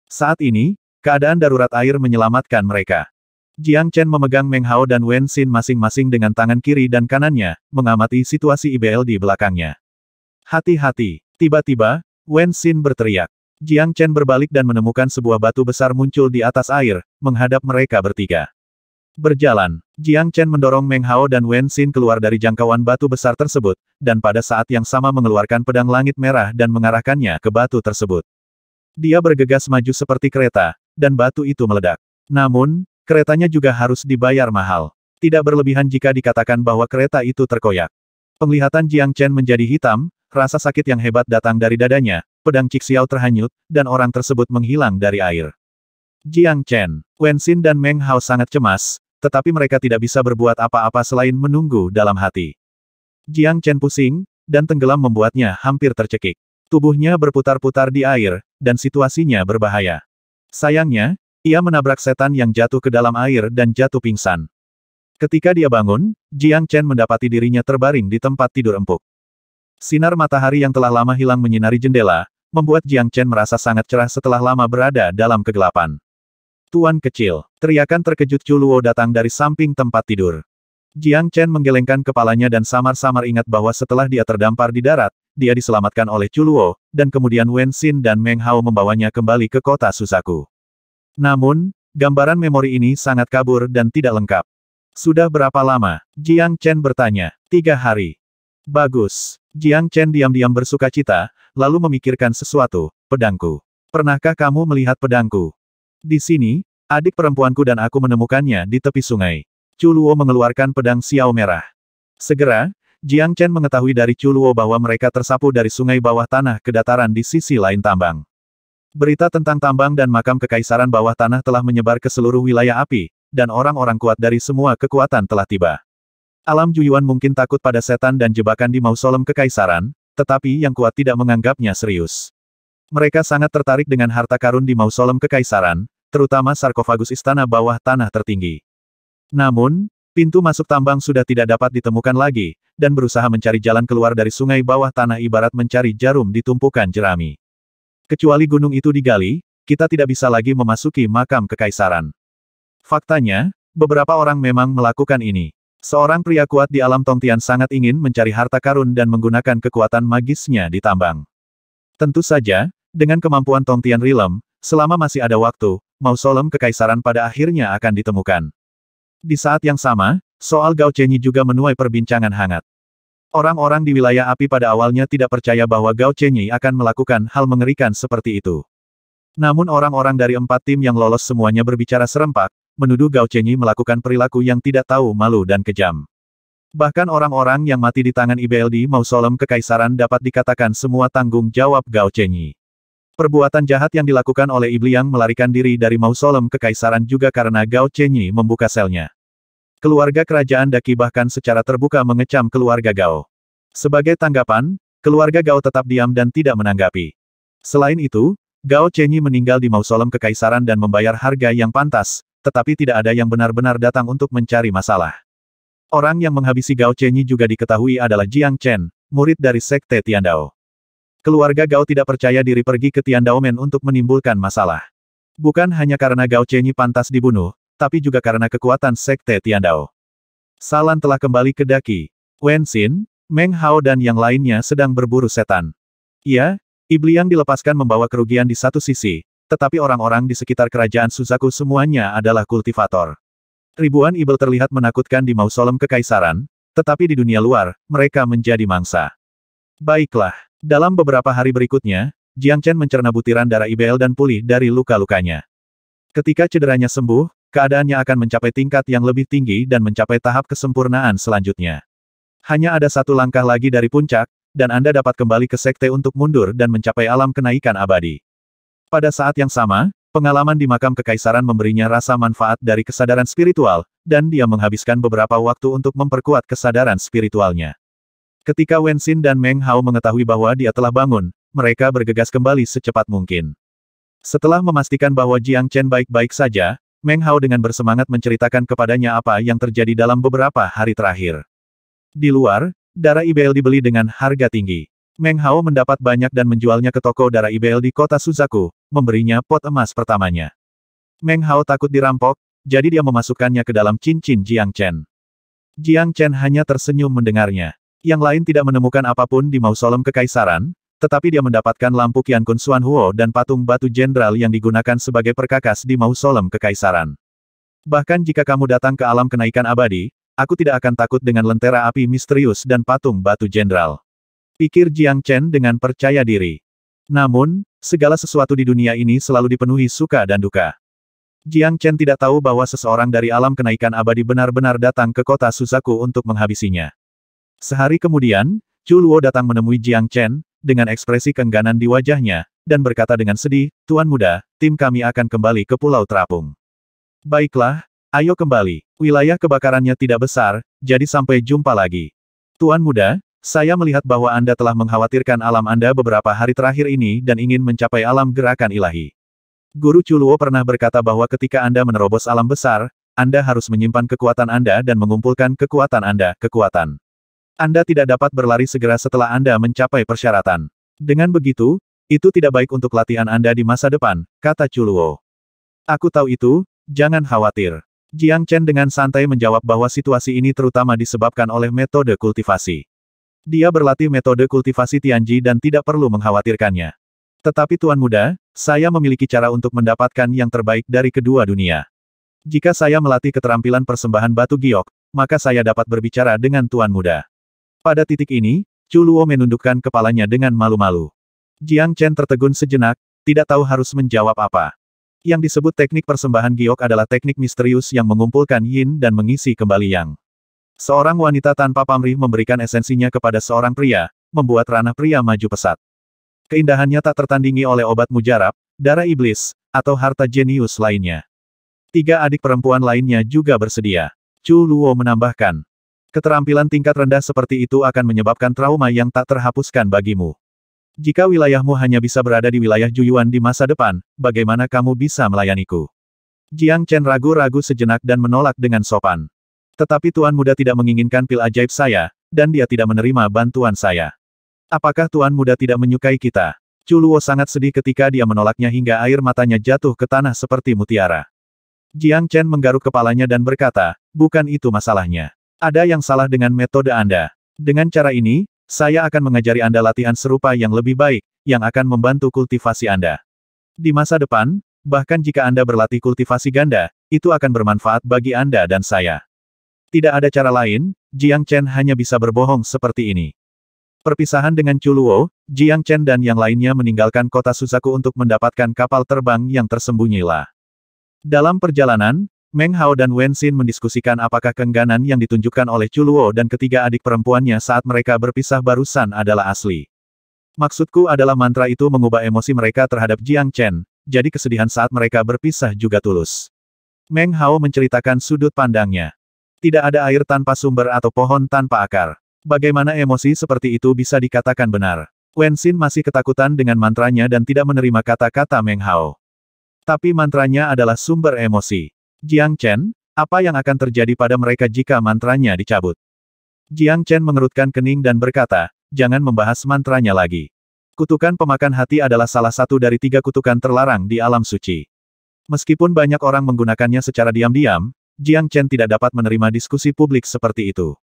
Saat ini, keadaan darurat air menyelamatkan mereka. Jiang Chen memegang Meng Hao dan Wen Xin masing-masing dengan tangan kiri dan kanannya, mengamati situasi IBL di belakangnya. Hati-hati, tiba-tiba, Wen Xin berteriak. Jiang Chen berbalik dan menemukan sebuah batu besar muncul di atas air, menghadap mereka bertiga. Berjalan, Jiang Chen mendorong Meng Hao dan Wen Xin keluar dari jangkauan batu besar tersebut, dan pada saat yang sama mengeluarkan pedang langit merah dan mengarahkannya ke batu tersebut. Dia bergegas maju seperti kereta, dan batu itu meledak. Namun, keretanya juga harus dibayar mahal. Tidak berlebihan jika dikatakan bahwa kereta itu terkoyak. Penglihatan Jiang Chen menjadi hitam, rasa sakit yang hebat datang dari dadanya, pedang Cik terhanyut, dan orang tersebut menghilang dari air. Jiang Chen, Wen Xin dan Meng Hao sangat cemas, tetapi mereka tidak bisa berbuat apa-apa selain menunggu dalam hati. Jiang Chen pusing, dan tenggelam membuatnya hampir tercekik. Tubuhnya berputar-putar di air, dan situasinya berbahaya. Sayangnya, ia menabrak setan yang jatuh ke dalam air dan jatuh pingsan. Ketika dia bangun, Jiang Chen mendapati dirinya terbaring di tempat tidur empuk. Sinar matahari yang telah lama hilang menyinari jendela, membuat Jiang Chen merasa sangat cerah setelah lama berada dalam kegelapan. Tuan kecil, teriakan terkejut Chuluo datang dari samping tempat tidur. Jiang Chen menggelengkan kepalanya dan samar-samar ingat bahwa setelah dia terdampar di darat, dia diselamatkan oleh Chuluo, dan kemudian Wen Xin dan Meng Hao membawanya kembali ke kota Susaku. Namun, gambaran memori ini sangat kabur dan tidak lengkap. Sudah berapa lama? Jiang Chen bertanya. Tiga hari. Bagus. Jiang Chen diam-diam bersuka cita, lalu memikirkan sesuatu, pedangku. Pernahkah kamu melihat pedangku? Di sini, adik perempuanku dan aku menemukannya di tepi sungai. Chuluo mengeluarkan pedang Xiao Merah. Segera, Jiang Chen mengetahui dari Chuluo bahwa mereka tersapu dari sungai bawah tanah ke dataran di sisi lain tambang. Berita tentang tambang dan makam kekaisaran bawah tanah telah menyebar ke seluruh wilayah api, dan orang-orang kuat dari semua kekuatan telah tiba. Alam Juyuan mungkin takut pada setan dan jebakan di mausolem kekaisaran, tetapi yang kuat tidak menganggapnya serius. Mereka sangat tertarik dengan harta karun di mausolem kekaisaran, terutama sarkofagus istana bawah tanah tertinggi. Namun, pintu masuk tambang sudah tidak dapat ditemukan lagi, dan berusaha mencari jalan keluar dari sungai bawah tanah ibarat mencari jarum di tumpukan jerami. Kecuali gunung itu digali, kita tidak bisa lagi memasuki makam kekaisaran. Faktanya, beberapa orang memang melakukan ini. Seorang pria kuat di alam Tongtian sangat ingin mencari harta karun dan menggunakan kekuatan magisnya di tambang. Tentu saja, dengan kemampuan Tongtian Rilem, selama masih ada waktu, mausoleum kekaisaran pada akhirnya akan ditemukan. Di saat yang sama, soal Gao Chenyi juga menuai perbincangan hangat. Orang-orang di wilayah api pada awalnya tidak percaya bahwa Gao Chenyi akan melakukan hal mengerikan seperti itu. Namun orang-orang dari empat tim yang lolos semuanya berbicara serempak, menuduh Gao Chenyi melakukan perilaku yang tidak tahu malu dan kejam. Bahkan orang-orang yang mati di tangan IBLD Mausoleum Kekaisaran dapat dikatakan semua tanggung jawab Gao Chenyi. Perbuatan jahat yang dilakukan oleh Ibliang melarikan diri dari mausolem kekaisaran juga karena Gao Chenyi membuka selnya. Keluarga kerajaan Daki bahkan secara terbuka mengecam keluarga Gao. Sebagai tanggapan, keluarga Gao tetap diam dan tidak menanggapi. Selain itu, Gao Chenyi meninggal di mausolem kekaisaran dan membayar harga yang pantas, tetapi tidak ada yang benar-benar datang untuk mencari masalah. Orang yang menghabisi Gao Chenyi juga diketahui adalah Jiang Chen, murid dari Sekte Tiandao. Keluarga Gao tidak percaya diri pergi ke Tian Daomen untuk menimbulkan masalah. Bukan hanya karena Gao Chenyi pantas dibunuh, tapi juga karena kekuatan Sekte Tian Dao. Salan telah kembali ke Daki. Wen Xin, Meng Hao dan yang lainnya sedang berburu setan. Iya, Ibliang dilepaskan membawa kerugian di satu sisi, tetapi orang-orang di sekitar kerajaan Suzaku semuanya adalah kultivator. Ribuan ibel terlihat menakutkan di mausolem kekaisaran, tetapi di dunia luar, mereka menjadi mangsa. Baiklah. Dalam beberapa hari berikutnya, Jiang Chen mencerna butiran darah IBL dan pulih dari luka-lukanya. Ketika cederanya sembuh, keadaannya akan mencapai tingkat yang lebih tinggi dan mencapai tahap kesempurnaan selanjutnya. Hanya ada satu langkah lagi dari puncak, dan Anda dapat kembali ke sekte untuk mundur dan mencapai alam kenaikan abadi. Pada saat yang sama, pengalaman di makam kekaisaran memberinya rasa manfaat dari kesadaran spiritual, dan dia menghabiskan beberapa waktu untuk memperkuat kesadaran spiritualnya. Ketika Wen Xin dan Meng Hao mengetahui bahwa dia telah bangun, mereka bergegas kembali secepat mungkin. Setelah memastikan bahwa Jiang Chen baik-baik saja, Meng Hao dengan bersemangat menceritakan kepadanya apa yang terjadi dalam beberapa hari terakhir. Di luar, darah IBL dibeli dengan harga tinggi. Meng Hao mendapat banyak dan menjualnya ke toko darah IBL di kota Suzaku, memberinya pot emas pertamanya. Meng Hao takut dirampok, jadi dia memasukkannya ke dalam cincin Jiang Chen. Jiang Chen hanya tersenyum mendengarnya. Yang lain tidak menemukan apapun di mausoleum kekaisaran, tetapi dia mendapatkan lampu kian Kun Xuan Huo dan patung batu jenderal yang digunakan sebagai perkakas di mausoleum kekaisaran. Bahkan jika kamu datang ke alam kenaikan abadi, aku tidak akan takut dengan lentera api misterius dan patung batu jenderal. Pikir Jiang Chen dengan percaya diri. Namun, segala sesuatu di dunia ini selalu dipenuhi suka dan duka. Jiang Chen tidak tahu bahwa seseorang dari alam kenaikan abadi benar-benar datang ke kota Suzaku untuk menghabisinya. Sehari kemudian, Chu Luo datang menemui Jiang Chen, dengan ekspresi kengganan di wajahnya, dan berkata dengan sedih, Tuan Muda, tim kami akan kembali ke Pulau Terapung. Baiklah, ayo kembali. Wilayah kebakarannya tidak besar, jadi sampai jumpa lagi. Tuan Muda, saya melihat bahwa Anda telah mengkhawatirkan alam Anda beberapa hari terakhir ini dan ingin mencapai alam gerakan ilahi. Guru Chuluo pernah berkata bahwa ketika Anda menerobos alam besar, Anda harus menyimpan kekuatan Anda dan mengumpulkan kekuatan Anda, kekuatan. Anda tidak dapat berlari segera setelah Anda mencapai persyaratan. Dengan begitu, itu tidak baik untuk latihan Anda di masa depan, kata Chuluo. Aku tahu itu, jangan khawatir. Jiang Chen dengan santai menjawab bahwa situasi ini terutama disebabkan oleh metode kultivasi. Dia berlatih metode kultivasi Tianji dan tidak perlu mengkhawatirkannya. Tetapi Tuan Muda, saya memiliki cara untuk mendapatkan yang terbaik dari kedua dunia. Jika saya melatih keterampilan persembahan batu giok, maka saya dapat berbicara dengan Tuan Muda. Pada titik ini, Chuluo menundukkan kepalanya dengan malu-malu. Jiang Chen tertegun sejenak, tidak tahu harus menjawab apa. Yang disebut teknik persembahan giok adalah teknik misterius yang mengumpulkan yin dan mengisi kembali yang. Seorang wanita tanpa pamrih memberikan esensinya kepada seorang pria, membuat ranah pria maju pesat. Keindahannya tak tertandingi oleh obat mujarab, darah iblis, atau harta jenius lainnya. Tiga adik perempuan lainnya juga bersedia. Chu Luo menambahkan, Keterampilan tingkat rendah seperti itu akan menyebabkan trauma yang tak terhapuskan bagimu. Jika wilayahmu hanya bisa berada di wilayah Juyuan di masa depan, bagaimana kamu bisa melayaniku? Jiang Chen ragu-ragu sejenak dan menolak dengan sopan. Tetapi Tuan Muda tidak menginginkan pil ajaib saya, dan dia tidak menerima bantuan saya. Apakah Tuan Muda tidak menyukai kita? Chuluo sangat sedih ketika dia menolaknya hingga air matanya jatuh ke tanah seperti mutiara. Jiang Chen menggaruk kepalanya dan berkata, bukan itu masalahnya. Ada yang salah dengan metode Anda. Dengan cara ini, saya akan mengajari Anda latihan serupa yang lebih baik, yang akan membantu kultivasi Anda. Di masa depan, bahkan jika Anda berlatih kultivasi ganda, itu akan bermanfaat bagi Anda dan saya. Tidak ada cara lain, Jiang Chen hanya bisa berbohong seperti ini. Perpisahan dengan Chuluo, Jiang Chen dan yang lainnya meninggalkan kota Suzaku untuk mendapatkan kapal terbang yang tersembunyi Dalam perjalanan, Meng Hao dan Wen Xin mendiskusikan apakah kengganan yang ditunjukkan oleh Chuluo dan ketiga adik perempuannya saat mereka berpisah barusan adalah asli. Maksudku adalah mantra itu mengubah emosi mereka terhadap Jiang Chen, jadi kesedihan saat mereka berpisah juga tulus. Meng Hao menceritakan sudut pandangnya. Tidak ada air tanpa sumber atau pohon tanpa akar. Bagaimana emosi seperti itu bisa dikatakan benar? Wen Xin masih ketakutan dengan mantranya dan tidak menerima kata-kata Meng Hao. Tapi mantranya adalah sumber emosi. Jiang Chen, apa yang akan terjadi pada mereka jika mantranya dicabut? Jiang Chen mengerutkan kening dan berkata, jangan membahas mantranya lagi. Kutukan pemakan hati adalah salah satu dari tiga kutukan terlarang di alam suci. Meskipun banyak orang menggunakannya secara diam-diam, Jiang Chen tidak dapat menerima diskusi publik seperti itu.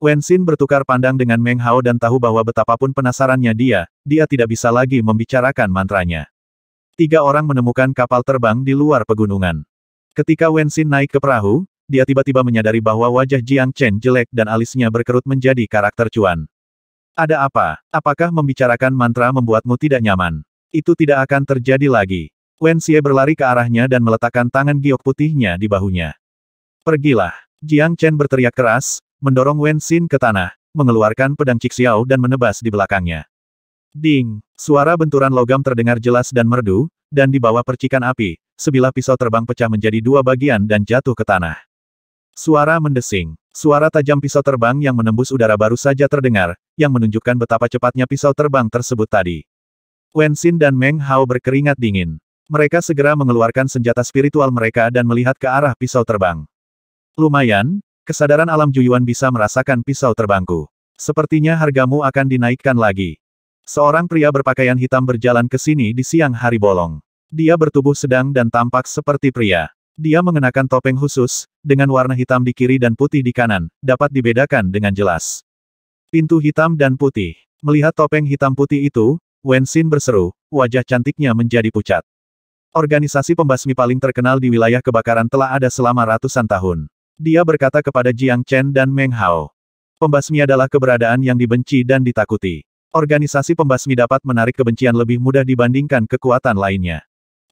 Wen Xin bertukar pandang dengan Meng Hao dan tahu bahwa betapapun penasarannya dia, dia tidak bisa lagi membicarakan mantranya. Tiga orang menemukan kapal terbang di luar pegunungan. Ketika Wen Xin naik ke perahu, dia tiba-tiba menyadari bahwa wajah Jiang Chen jelek dan alisnya berkerut menjadi karakter cuan. Ada apa? Apakah membicarakan mantra membuatmu tidak nyaman? Itu tidak akan terjadi lagi. Wen Xie berlari ke arahnya dan meletakkan tangan giok putihnya di bahunya. Pergilah. Jiang Chen berteriak keras, mendorong Wen Xin ke tanah, mengeluarkan pedang Cixiao dan menebas di belakangnya. Ding! Suara benturan logam terdengar jelas dan merdu, dan di bawah percikan api, sebilah pisau terbang pecah menjadi dua bagian dan jatuh ke tanah. Suara mendesing. Suara tajam pisau terbang yang menembus udara baru saja terdengar, yang menunjukkan betapa cepatnya pisau terbang tersebut tadi. Wen Xin dan Meng Hao berkeringat dingin. Mereka segera mengeluarkan senjata spiritual mereka dan melihat ke arah pisau terbang. Lumayan, kesadaran alam Juyuan bisa merasakan pisau terbangku. Sepertinya hargamu akan dinaikkan lagi. Seorang pria berpakaian hitam berjalan ke sini di siang hari bolong. Dia bertubuh sedang dan tampak seperti pria. Dia mengenakan topeng khusus, dengan warna hitam di kiri dan putih di kanan, dapat dibedakan dengan jelas. Pintu hitam dan putih. Melihat topeng hitam putih itu, Wen Xin berseru, wajah cantiknya menjadi pucat. Organisasi pembasmi paling terkenal di wilayah kebakaran telah ada selama ratusan tahun. Dia berkata kepada Jiang Chen dan Meng Hao. Pembasmi adalah keberadaan yang dibenci dan ditakuti. Organisasi pembasmi dapat menarik kebencian lebih mudah dibandingkan kekuatan lainnya.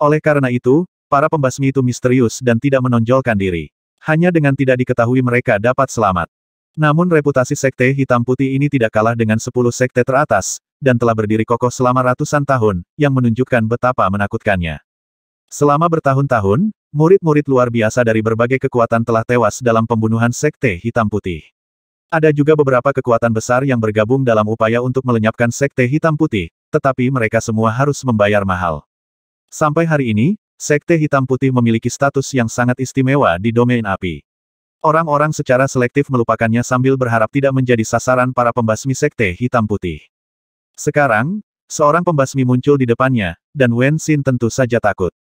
Oleh karena itu, para pembasmi itu misterius dan tidak menonjolkan diri. Hanya dengan tidak diketahui mereka dapat selamat. Namun reputasi Sekte Hitam Putih ini tidak kalah dengan 10 sekte teratas, dan telah berdiri kokoh selama ratusan tahun, yang menunjukkan betapa menakutkannya. Selama bertahun-tahun, murid-murid luar biasa dari berbagai kekuatan telah tewas dalam pembunuhan Sekte Hitam Putih. Ada juga beberapa kekuatan besar yang bergabung dalam upaya untuk melenyapkan Sekte Hitam Putih, tetapi mereka semua harus membayar mahal. Sampai hari ini, Sekte Hitam Putih memiliki status yang sangat istimewa di domain api. Orang-orang secara selektif melupakannya sambil berharap tidak menjadi sasaran para pembasmi Sekte Hitam Putih. Sekarang, seorang pembasmi muncul di depannya, dan Wen Xin tentu saja takut.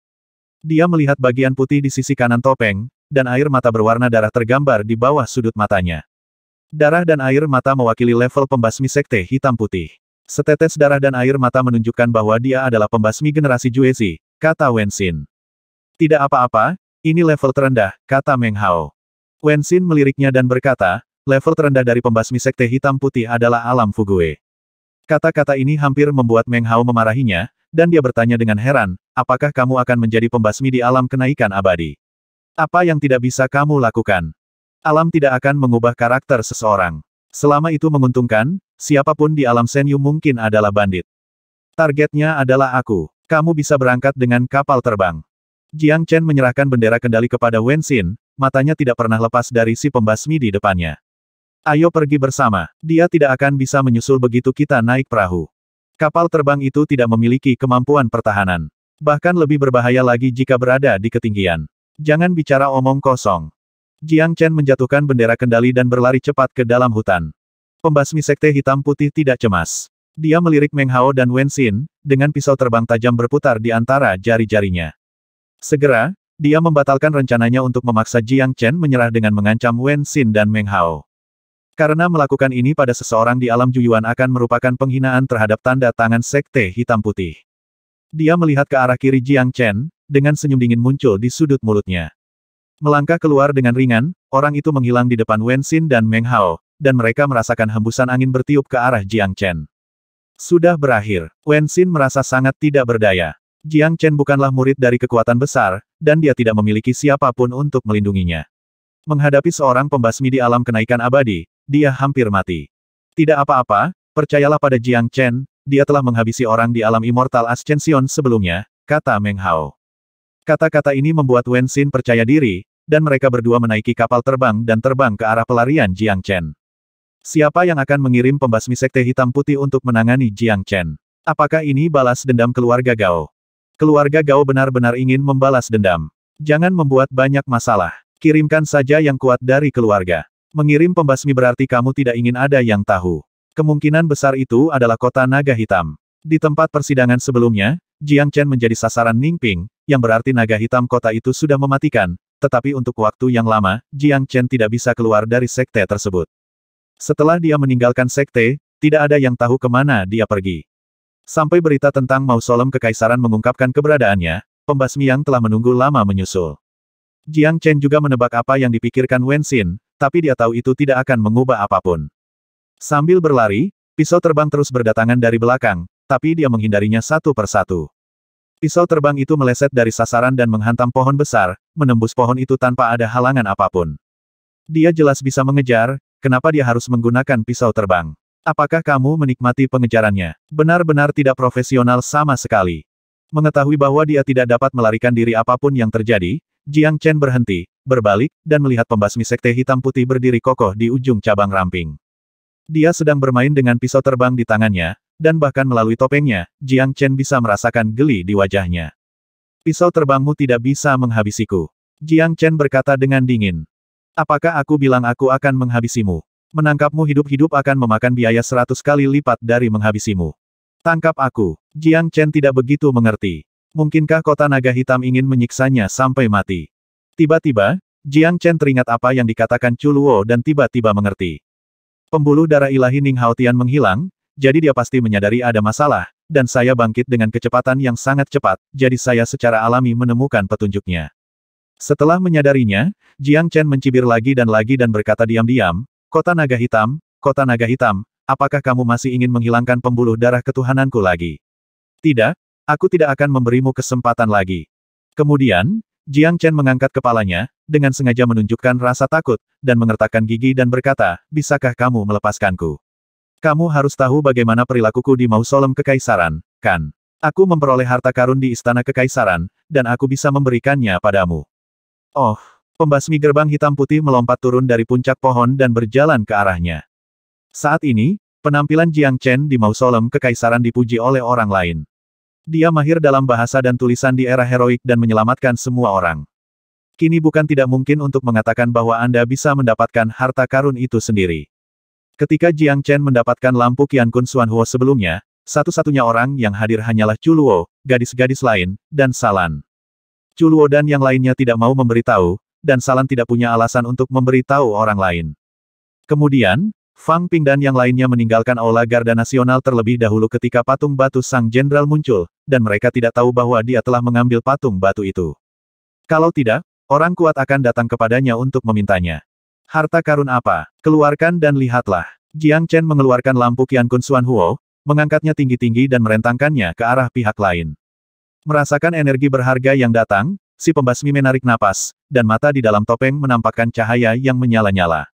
Dia melihat bagian putih di sisi kanan topeng, dan air mata berwarna darah tergambar di bawah sudut matanya. Darah dan air mata mewakili level pembasmi Sekte Hitam Putih. Setetes darah dan air mata menunjukkan bahwa dia adalah pembasmi generasi Juezi, kata Wenxin. Tidak apa-apa, ini level terendah, kata Meng Hao. Wenxin meliriknya dan berkata, level terendah dari pembasmi sekte hitam putih adalah alam Fugue. Kata-kata ini hampir membuat Meng Hao memarahinya, dan dia bertanya dengan heran, apakah kamu akan menjadi pembasmi di alam kenaikan abadi? Apa yang tidak bisa kamu lakukan? Alam tidak akan mengubah karakter seseorang. Selama itu menguntungkan, siapapun di alam Senyum mungkin adalah bandit. Targetnya adalah aku. Kamu bisa berangkat dengan kapal terbang. Jiang Chen menyerahkan bendera kendali kepada Wen Xin, matanya tidak pernah lepas dari si pembasmi di depannya. Ayo pergi bersama, dia tidak akan bisa menyusul begitu kita naik perahu. Kapal terbang itu tidak memiliki kemampuan pertahanan. Bahkan lebih berbahaya lagi jika berada di ketinggian. Jangan bicara omong kosong. Jiang Chen menjatuhkan bendera kendali dan berlari cepat ke dalam hutan. Pembasmi sekte hitam putih tidak cemas. Dia melirik Meng Hao dan Wen Xin, dengan pisau terbang tajam berputar di antara jari-jarinya. Segera, dia membatalkan rencananya untuk memaksa Jiang Chen menyerah dengan mengancam Wen Xin dan Meng Hao. Karena melakukan ini pada seseorang di alam Juyuan akan merupakan penghinaan terhadap tanda tangan Sekte Hitam Putih. Dia melihat ke arah kiri Jiang Chen, dengan senyum dingin muncul di sudut mulutnya. Melangkah keluar dengan ringan, orang itu menghilang di depan Wen Xin dan Meng Hao, dan mereka merasakan hembusan angin bertiup ke arah Jiang Chen. Sudah berakhir, Wen Xin merasa sangat tidak berdaya. Jiang Chen bukanlah murid dari kekuatan besar, dan dia tidak memiliki siapapun untuk melindunginya. Menghadapi seorang pembasmi di alam kenaikan abadi, dia hampir mati. Tidak apa-apa, percayalah pada Jiang Chen, dia telah menghabisi orang di alam Immortal Ascension sebelumnya, kata Meng Hao. Kata-kata ini membuat Wen Xin percaya diri, dan mereka berdua menaiki kapal terbang dan terbang ke arah pelarian Jiang Chen. Siapa yang akan mengirim pembasmi sekte hitam putih untuk menangani Jiang Chen? Apakah ini balas dendam keluarga Gao? Keluarga Gao benar-benar ingin membalas dendam. Jangan membuat banyak masalah. Kirimkan saja yang kuat dari keluarga. Mengirim pembasmi berarti kamu tidak ingin ada yang tahu. Kemungkinan besar itu adalah kota naga hitam. Di tempat persidangan sebelumnya, Jiang Chen menjadi sasaran Ning Ping, yang berarti naga hitam kota itu sudah mematikan, tetapi untuk waktu yang lama, Jiang Chen tidak bisa keluar dari sekte tersebut. Setelah dia meninggalkan sekte, tidak ada yang tahu kemana dia pergi. Sampai berita tentang mausolem kekaisaran mengungkapkan keberadaannya, pembasmi yang telah menunggu lama menyusul. Jiang Chen juga menebak apa yang dipikirkan Wen Xin, tapi dia tahu itu tidak akan mengubah apapun. Sambil berlari, pisau terbang terus berdatangan dari belakang, tapi dia menghindarinya satu persatu. Pisau terbang itu meleset dari sasaran dan menghantam pohon besar, menembus pohon itu tanpa ada halangan apapun. Dia jelas bisa mengejar, kenapa dia harus menggunakan pisau terbang? Apakah kamu menikmati pengejarannya? Benar-benar tidak profesional sama sekali. Mengetahui bahwa dia tidak dapat melarikan diri apapun yang terjadi, Jiang Chen berhenti, berbalik, dan melihat pembasmi sekte hitam putih berdiri kokoh di ujung cabang ramping. Dia sedang bermain dengan pisau terbang di tangannya, dan bahkan melalui topengnya, Jiang Chen bisa merasakan geli di wajahnya. Pisau terbangmu tidak bisa menghabisiku. Jiang Chen berkata dengan dingin. Apakah aku bilang aku akan menghabisimu? Menangkapmu hidup-hidup akan memakan biaya seratus kali lipat dari menghabisimu. Tangkap aku. Jiang Chen tidak begitu mengerti. Mungkinkah kota naga hitam ingin menyiksanya sampai mati? Tiba-tiba, Jiang Chen teringat apa yang dikatakan Chuluo dan tiba-tiba mengerti. Pembuluh darah ilahi Ning Haotian menghilang, jadi dia pasti menyadari ada masalah, dan saya bangkit dengan kecepatan yang sangat cepat, jadi saya secara alami menemukan petunjuknya. Setelah menyadarinya, Jiang Chen mencibir lagi dan lagi dan berkata diam-diam, Kota Naga Hitam, Kota Naga Hitam, apakah kamu masih ingin menghilangkan pembuluh darah ketuhananku lagi? Tidak, aku tidak akan memberimu kesempatan lagi. Kemudian, Jiang Chen mengangkat kepalanya, dengan sengaja menunjukkan rasa takut, dan mengertakkan gigi dan berkata, Bisakah kamu melepaskanku? Kamu harus tahu bagaimana perilakuku di mausolem kekaisaran, kan? Aku memperoleh harta karun di istana kekaisaran, dan aku bisa memberikannya padamu. Oh, pembasmi gerbang hitam putih melompat turun dari puncak pohon dan berjalan ke arahnya. Saat ini, penampilan Jiang Chen di mausoleum kekaisaran dipuji oleh orang lain. Dia mahir dalam bahasa dan tulisan di era heroik dan menyelamatkan semua orang. Kini bukan tidak mungkin untuk mengatakan bahwa Anda bisa mendapatkan harta karun itu sendiri. Ketika Jiang Chen mendapatkan lampu Qian Kun Suan Huo sebelumnya, satu-satunya orang yang hadir hanyalah Chuluo, gadis-gadis lain, dan Salan. Chuluo dan yang lainnya tidak mau memberitahu, dan Salan tidak punya alasan untuk memberitahu orang lain. Kemudian, Fang Ping dan yang lainnya meninggalkan Aula Garda Nasional terlebih dahulu ketika patung batu Sang Jenderal muncul, dan mereka tidak tahu bahwa dia telah mengambil patung batu itu. Kalau tidak, orang kuat akan datang kepadanya untuk memintanya. Harta karun apa? Keluarkan dan lihatlah. Jiang Chen mengeluarkan lampu Kun Xuan Huo, mengangkatnya tinggi-tinggi dan merentangkannya ke arah pihak lain. Merasakan energi berharga yang datang, si pembasmi menarik napas, dan mata di dalam topeng menampakkan cahaya yang menyala-nyala.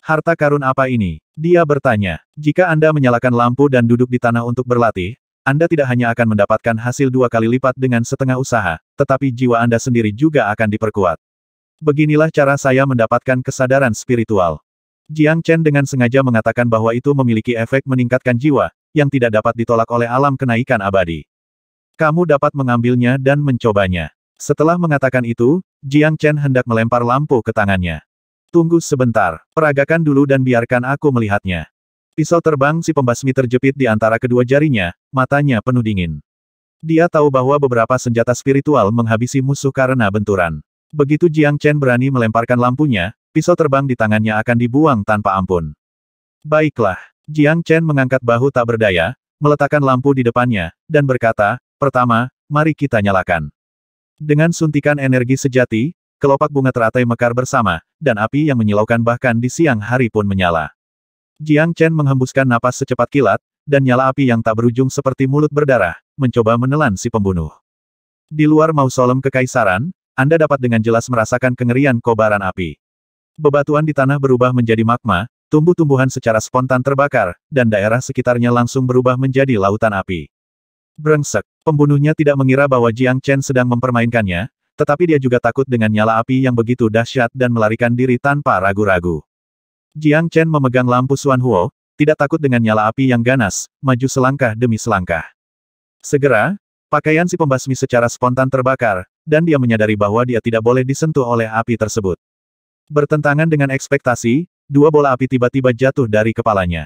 Harta karun apa ini? Dia bertanya. Jika Anda menyalakan lampu dan duduk di tanah untuk berlatih, Anda tidak hanya akan mendapatkan hasil dua kali lipat dengan setengah usaha, tetapi jiwa Anda sendiri juga akan diperkuat. Beginilah cara saya mendapatkan kesadaran spiritual. Jiang Chen dengan sengaja mengatakan bahwa itu memiliki efek meningkatkan jiwa, yang tidak dapat ditolak oleh alam kenaikan abadi. Kamu dapat mengambilnya dan mencobanya. Setelah mengatakan itu, Jiang Chen hendak melempar lampu ke tangannya. Tunggu sebentar, peragakan dulu dan biarkan aku melihatnya. Pisau terbang si pembasmi terjepit di antara kedua jarinya, matanya penuh dingin. Dia tahu bahwa beberapa senjata spiritual menghabisi musuh karena benturan. Begitu Jiang Chen berani melemparkan lampunya, pisau terbang di tangannya akan dibuang tanpa ampun. Baiklah, Jiang Chen mengangkat bahu tak berdaya, meletakkan lampu di depannya, dan berkata, Pertama, mari kita nyalakan. Dengan suntikan energi sejati, kelopak bunga teratai mekar bersama, dan api yang menyilaukan bahkan di siang hari pun menyala. Jiang Chen menghembuskan napas secepat kilat, dan nyala api yang tak berujung seperti mulut berdarah, mencoba menelan si pembunuh. Di luar mausolem kekaisaran, Anda dapat dengan jelas merasakan kengerian kobaran api. Bebatuan di tanah berubah menjadi magma, tumbuh-tumbuhan secara spontan terbakar, dan daerah sekitarnya langsung berubah menjadi lautan api. Brengsek, pembunuhnya tidak mengira bahwa Jiang Chen sedang mempermainkannya, tetapi dia juga takut dengan nyala api yang begitu dahsyat dan melarikan diri tanpa ragu-ragu. Jiang Chen memegang lampu Xuan Huo, tidak takut dengan nyala api yang ganas, maju selangkah demi selangkah. Segera, pakaian si pembasmi secara spontan terbakar, dan dia menyadari bahwa dia tidak boleh disentuh oleh api tersebut. Bertentangan dengan ekspektasi, dua bola api tiba-tiba jatuh dari kepalanya.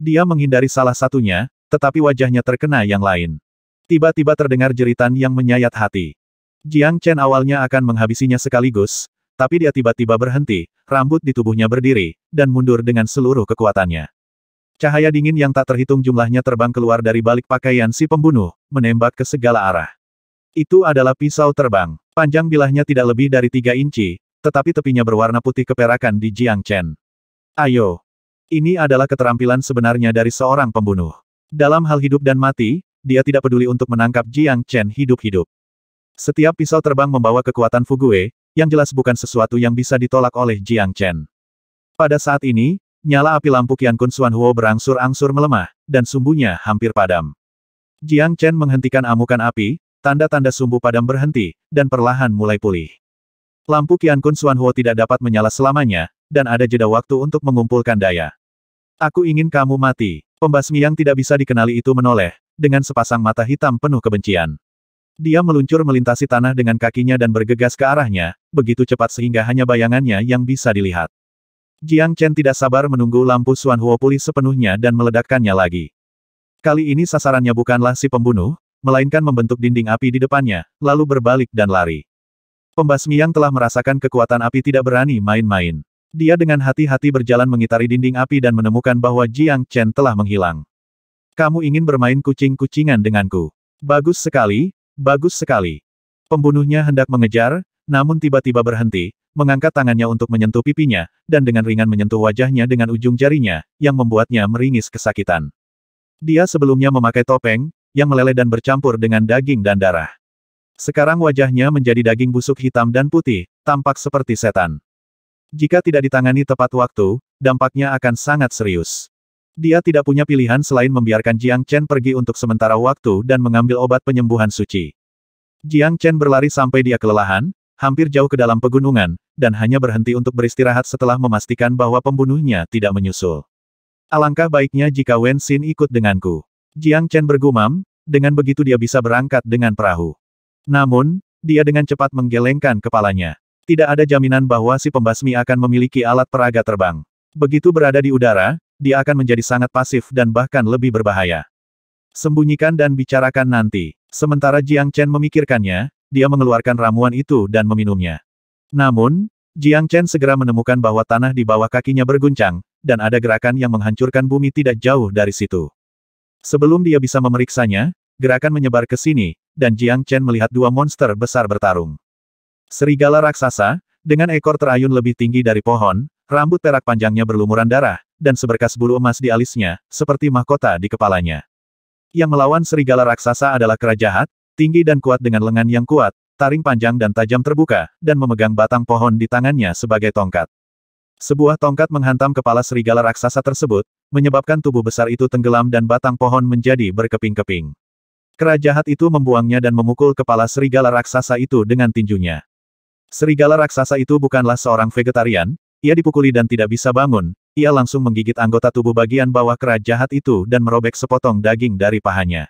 Dia menghindari salah satunya, tetapi wajahnya terkena yang lain. Tiba-tiba terdengar jeritan yang menyayat hati. Jiang Chen awalnya akan menghabisinya sekaligus, tapi dia tiba-tiba berhenti, rambut di tubuhnya berdiri, dan mundur dengan seluruh kekuatannya. Cahaya dingin yang tak terhitung jumlahnya terbang keluar dari balik pakaian si pembunuh, menembak ke segala arah. Itu adalah pisau terbang. Panjang bilahnya tidak lebih dari tiga inci, tetapi tepinya berwarna putih keperakan di Jiang Chen. Ayo! Ini adalah keterampilan sebenarnya dari seorang pembunuh. Dalam hal hidup dan mati, dia tidak peduli untuk menangkap Jiang Chen hidup-hidup. Setiap pisau terbang membawa kekuatan Fugue, yang jelas bukan sesuatu yang bisa ditolak oleh Jiang Chen. Pada saat ini, nyala api lampu Kian Kun Xuan Huo berangsur-angsur melemah, dan sumbunya hampir padam. Jiang Chen menghentikan amukan api, tanda-tanda sumbu padam berhenti, dan perlahan mulai pulih. Lampu Kian Kun Xuan Huo tidak dapat menyala selamanya, dan ada jeda waktu untuk mengumpulkan daya. Aku ingin kamu mati. Pembasmi yang tidak bisa dikenali itu menoleh, dengan sepasang mata hitam penuh kebencian. Dia meluncur melintasi tanah dengan kakinya dan bergegas ke arahnya, begitu cepat sehingga hanya bayangannya yang bisa dilihat. Jiang Chen tidak sabar menunggu lampu Suan Huo pulih sepenuhnya dan meledakkannya lagi. Kali ini sasarannya bukanlah si pembunuh, melainkan membentuk dinding api di depannya, lalu berbalik dan lari. Pembasmi yang telah merasakan kekuatan api tidak berani main-main. Dia dengan hati-hati berjalan mengitari dinding api dan menemukan bahwa Jiang Chen telah menghilang. Kamu ingin bermain kucing-kucingan denganku. Bagus sekali, bagus sekali. Pembunuhnya hendak mengejar, namun tiba-tiba berhenti, mengangkat tangannya untuk menyentuh pipinya, dan dengan ringan menyentuh wajahnya dengan ujung jarinya, yang membuatnya meringis kesakitan. Dia sebelumnya memakai topeng, yang meleleh dan bercampur dengan daging dan darah. Sekarang wajahnya menjadi daging busuk hitam dan putih, tampak seperti setan. Jika tidak ditangani tepat waktu, dampaknya akan sangat serius. Dia tidak punya pilihan selain membiarkan Jiang Chen pergi untuk sementara waktu dan mengambil obat penyembuhan suci. Jiang Chen berlari sampai dia kelelahan, hampir jauh ke dalam pegunungan, dan hanya berhenti untuk beristirahat setelah memastikan bahwa pembunuhnya tidak menyusul. Alangkah baiknya jika Wen Xin ikut denganku. Jiang Chen bergumam, dengan begitu dia bisa berangkat dengan perahu. Namun, dia dengan cepat menggelengkan kepalanya. Tidak ada jaminan bahwa si pembasmi akan memiliki alat peraga terbang. Begitu berada di udara, dia akan menjadi sangat pasif dan bahkan lebih berbahaya. Sembunyikan dan bicarakan nanti. Sementara Jiang Chen memikirkannya, dia mengeluarkan ramuan itu dan meminumnya. Namun, Jiang Chen segera menemukan bahwa tanah di bawah kakinya berguncang, dan ada gerakan yang menghancurkan bumi tidak jauh dari situ. Sebelum dia bisa memeriksanya, gerakan menyebar ke sini, dan Jiang Chen melihat dua monster besar bertarung. Serigala raksasa, dengan ekor terayun lebih tinggi dari pohon, rambut perak panjangnya berlumuran darah, dan seberkas bulu emas di alisnya, seperti mahkota di kepalanya. Yang melawan serigala raksasa adalah kerajaan tinggi dan kuat dengan lengan yang kuat, taring panjang dan tajam terbuka, dan memegang batang pohon di tangannya sebagai tongkat. Sebuah tongkat menghantam kepala serigala raksasa tersebut, menyebabkan tubuh besar itu tenggelam dan batang pohon menjadi berkeping-keping. Kerajaan itu membuangnya dan memukul kepala serigala raksasa itu dengan tinjunya. Serigala raksasa itu bukanlah seorang vegetarian, ia dipukuli dan tidak bisa bangun, ia langsung menggigit anggota tubuh bagian bawah kera jahat itu dan merobek sepotong daging dari pahanya.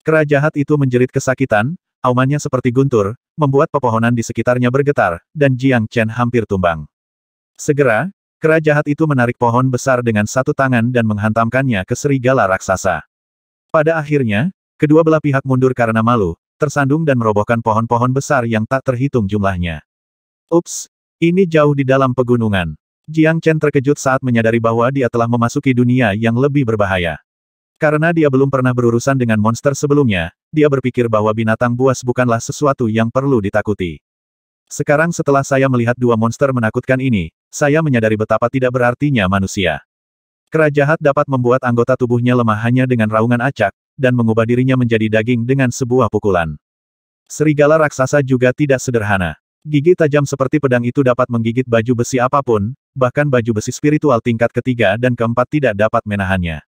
Kera jahat itu menjerit kesakitan, aumannya seperti guntur, membuat pepohonan di sekitarnya bergetar, dan Jiang Chen hampir tumbang. Segera, kera jahat itu menarik pohon besar dengan satu tangan dan menghantamkannya ke serigala raksasa. Pada akhirnya, kedua belah pihak mundur karena malu, tersandung dan merobohkan pohon-pohon besar yang tak terhitung jumlahnya. Ups, ini jauh di dalam pegunungan. Jiang Chen terkejut saat menyadari bahwa dia telah memasuki dunia yang lebih berbahaya. Karena dia belum pernah berurusan dengan monster sebelumnya, dia berpikir bahwa binatang buas bukanlah sesuatu yang perlu ditakuti. Sekarang setelah saya melihat dua monster menakutkan ini, saya menyadari betapa tidak berartinya manusia. Kerajahat dapat membuat anggota tubuhnya lemah hanya dengan raungan acak, dan mengubah dirinya menjadi daging dengan sebuah pukulan. Serigala raksasa juga tidak sederhana. Gigi tajam seperti pedang itu dapat menggigit baju besi apapun, bahkan baju besi spiritual tingkat ketiga dan keempat tidak dapat menahannya.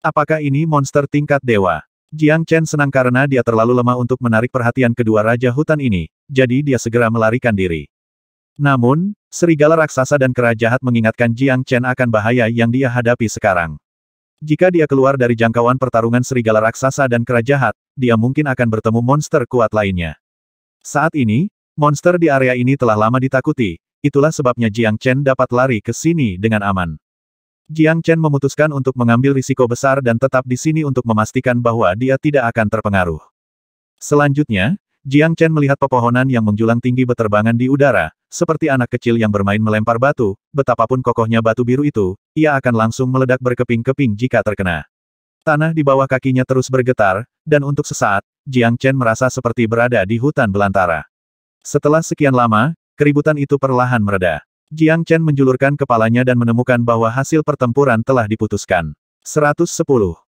Apakah ini monster tingkat dewa? Jiang Chen senang karena dia terlalu lemah untuk menarik perhatian kedua raja hutan ini, jadi dia segera melarikan diri. Namun, serigala raksasa dan kerajaan mengingatkan Jiang Chen akan bahaya yang dia hadapi sekarang. Jika dia keluar dari jangkauan pertarungan serigala raksasa dan kera dia mungkin akan bertemu monster kuat lainnya. Saat ini, monster di area ini telah lama ditakuti, itulah sebabnya Jiang Chen dapat lari ke sini dengan aman. Jiang Chen memutuskan untuk mengambil risiko besar dan tetap di sini untuk memastikan bahwa dia tidak akan terpengaruh. Selanjutnya, Jiang Chen melihat pepohonan yang menjulang tinggi beterbangan di udara, seperti anak kecil yang bermain melempar batu, betapapun kokohnya batu biru itu, ia akan langsung meledak berkeping-keping jika terkena. Tanah di bawah kakinya terus bergetar, dan untuk sesaat, Jiang Chen merasa seperti berada di hutan belantara. Setelah sekian lama, keributan itu perlahan mereda. Jiang Chen menjulurkan kepalanya dan menemukan bahwa hasil pertempuran telah diputuskan. 110.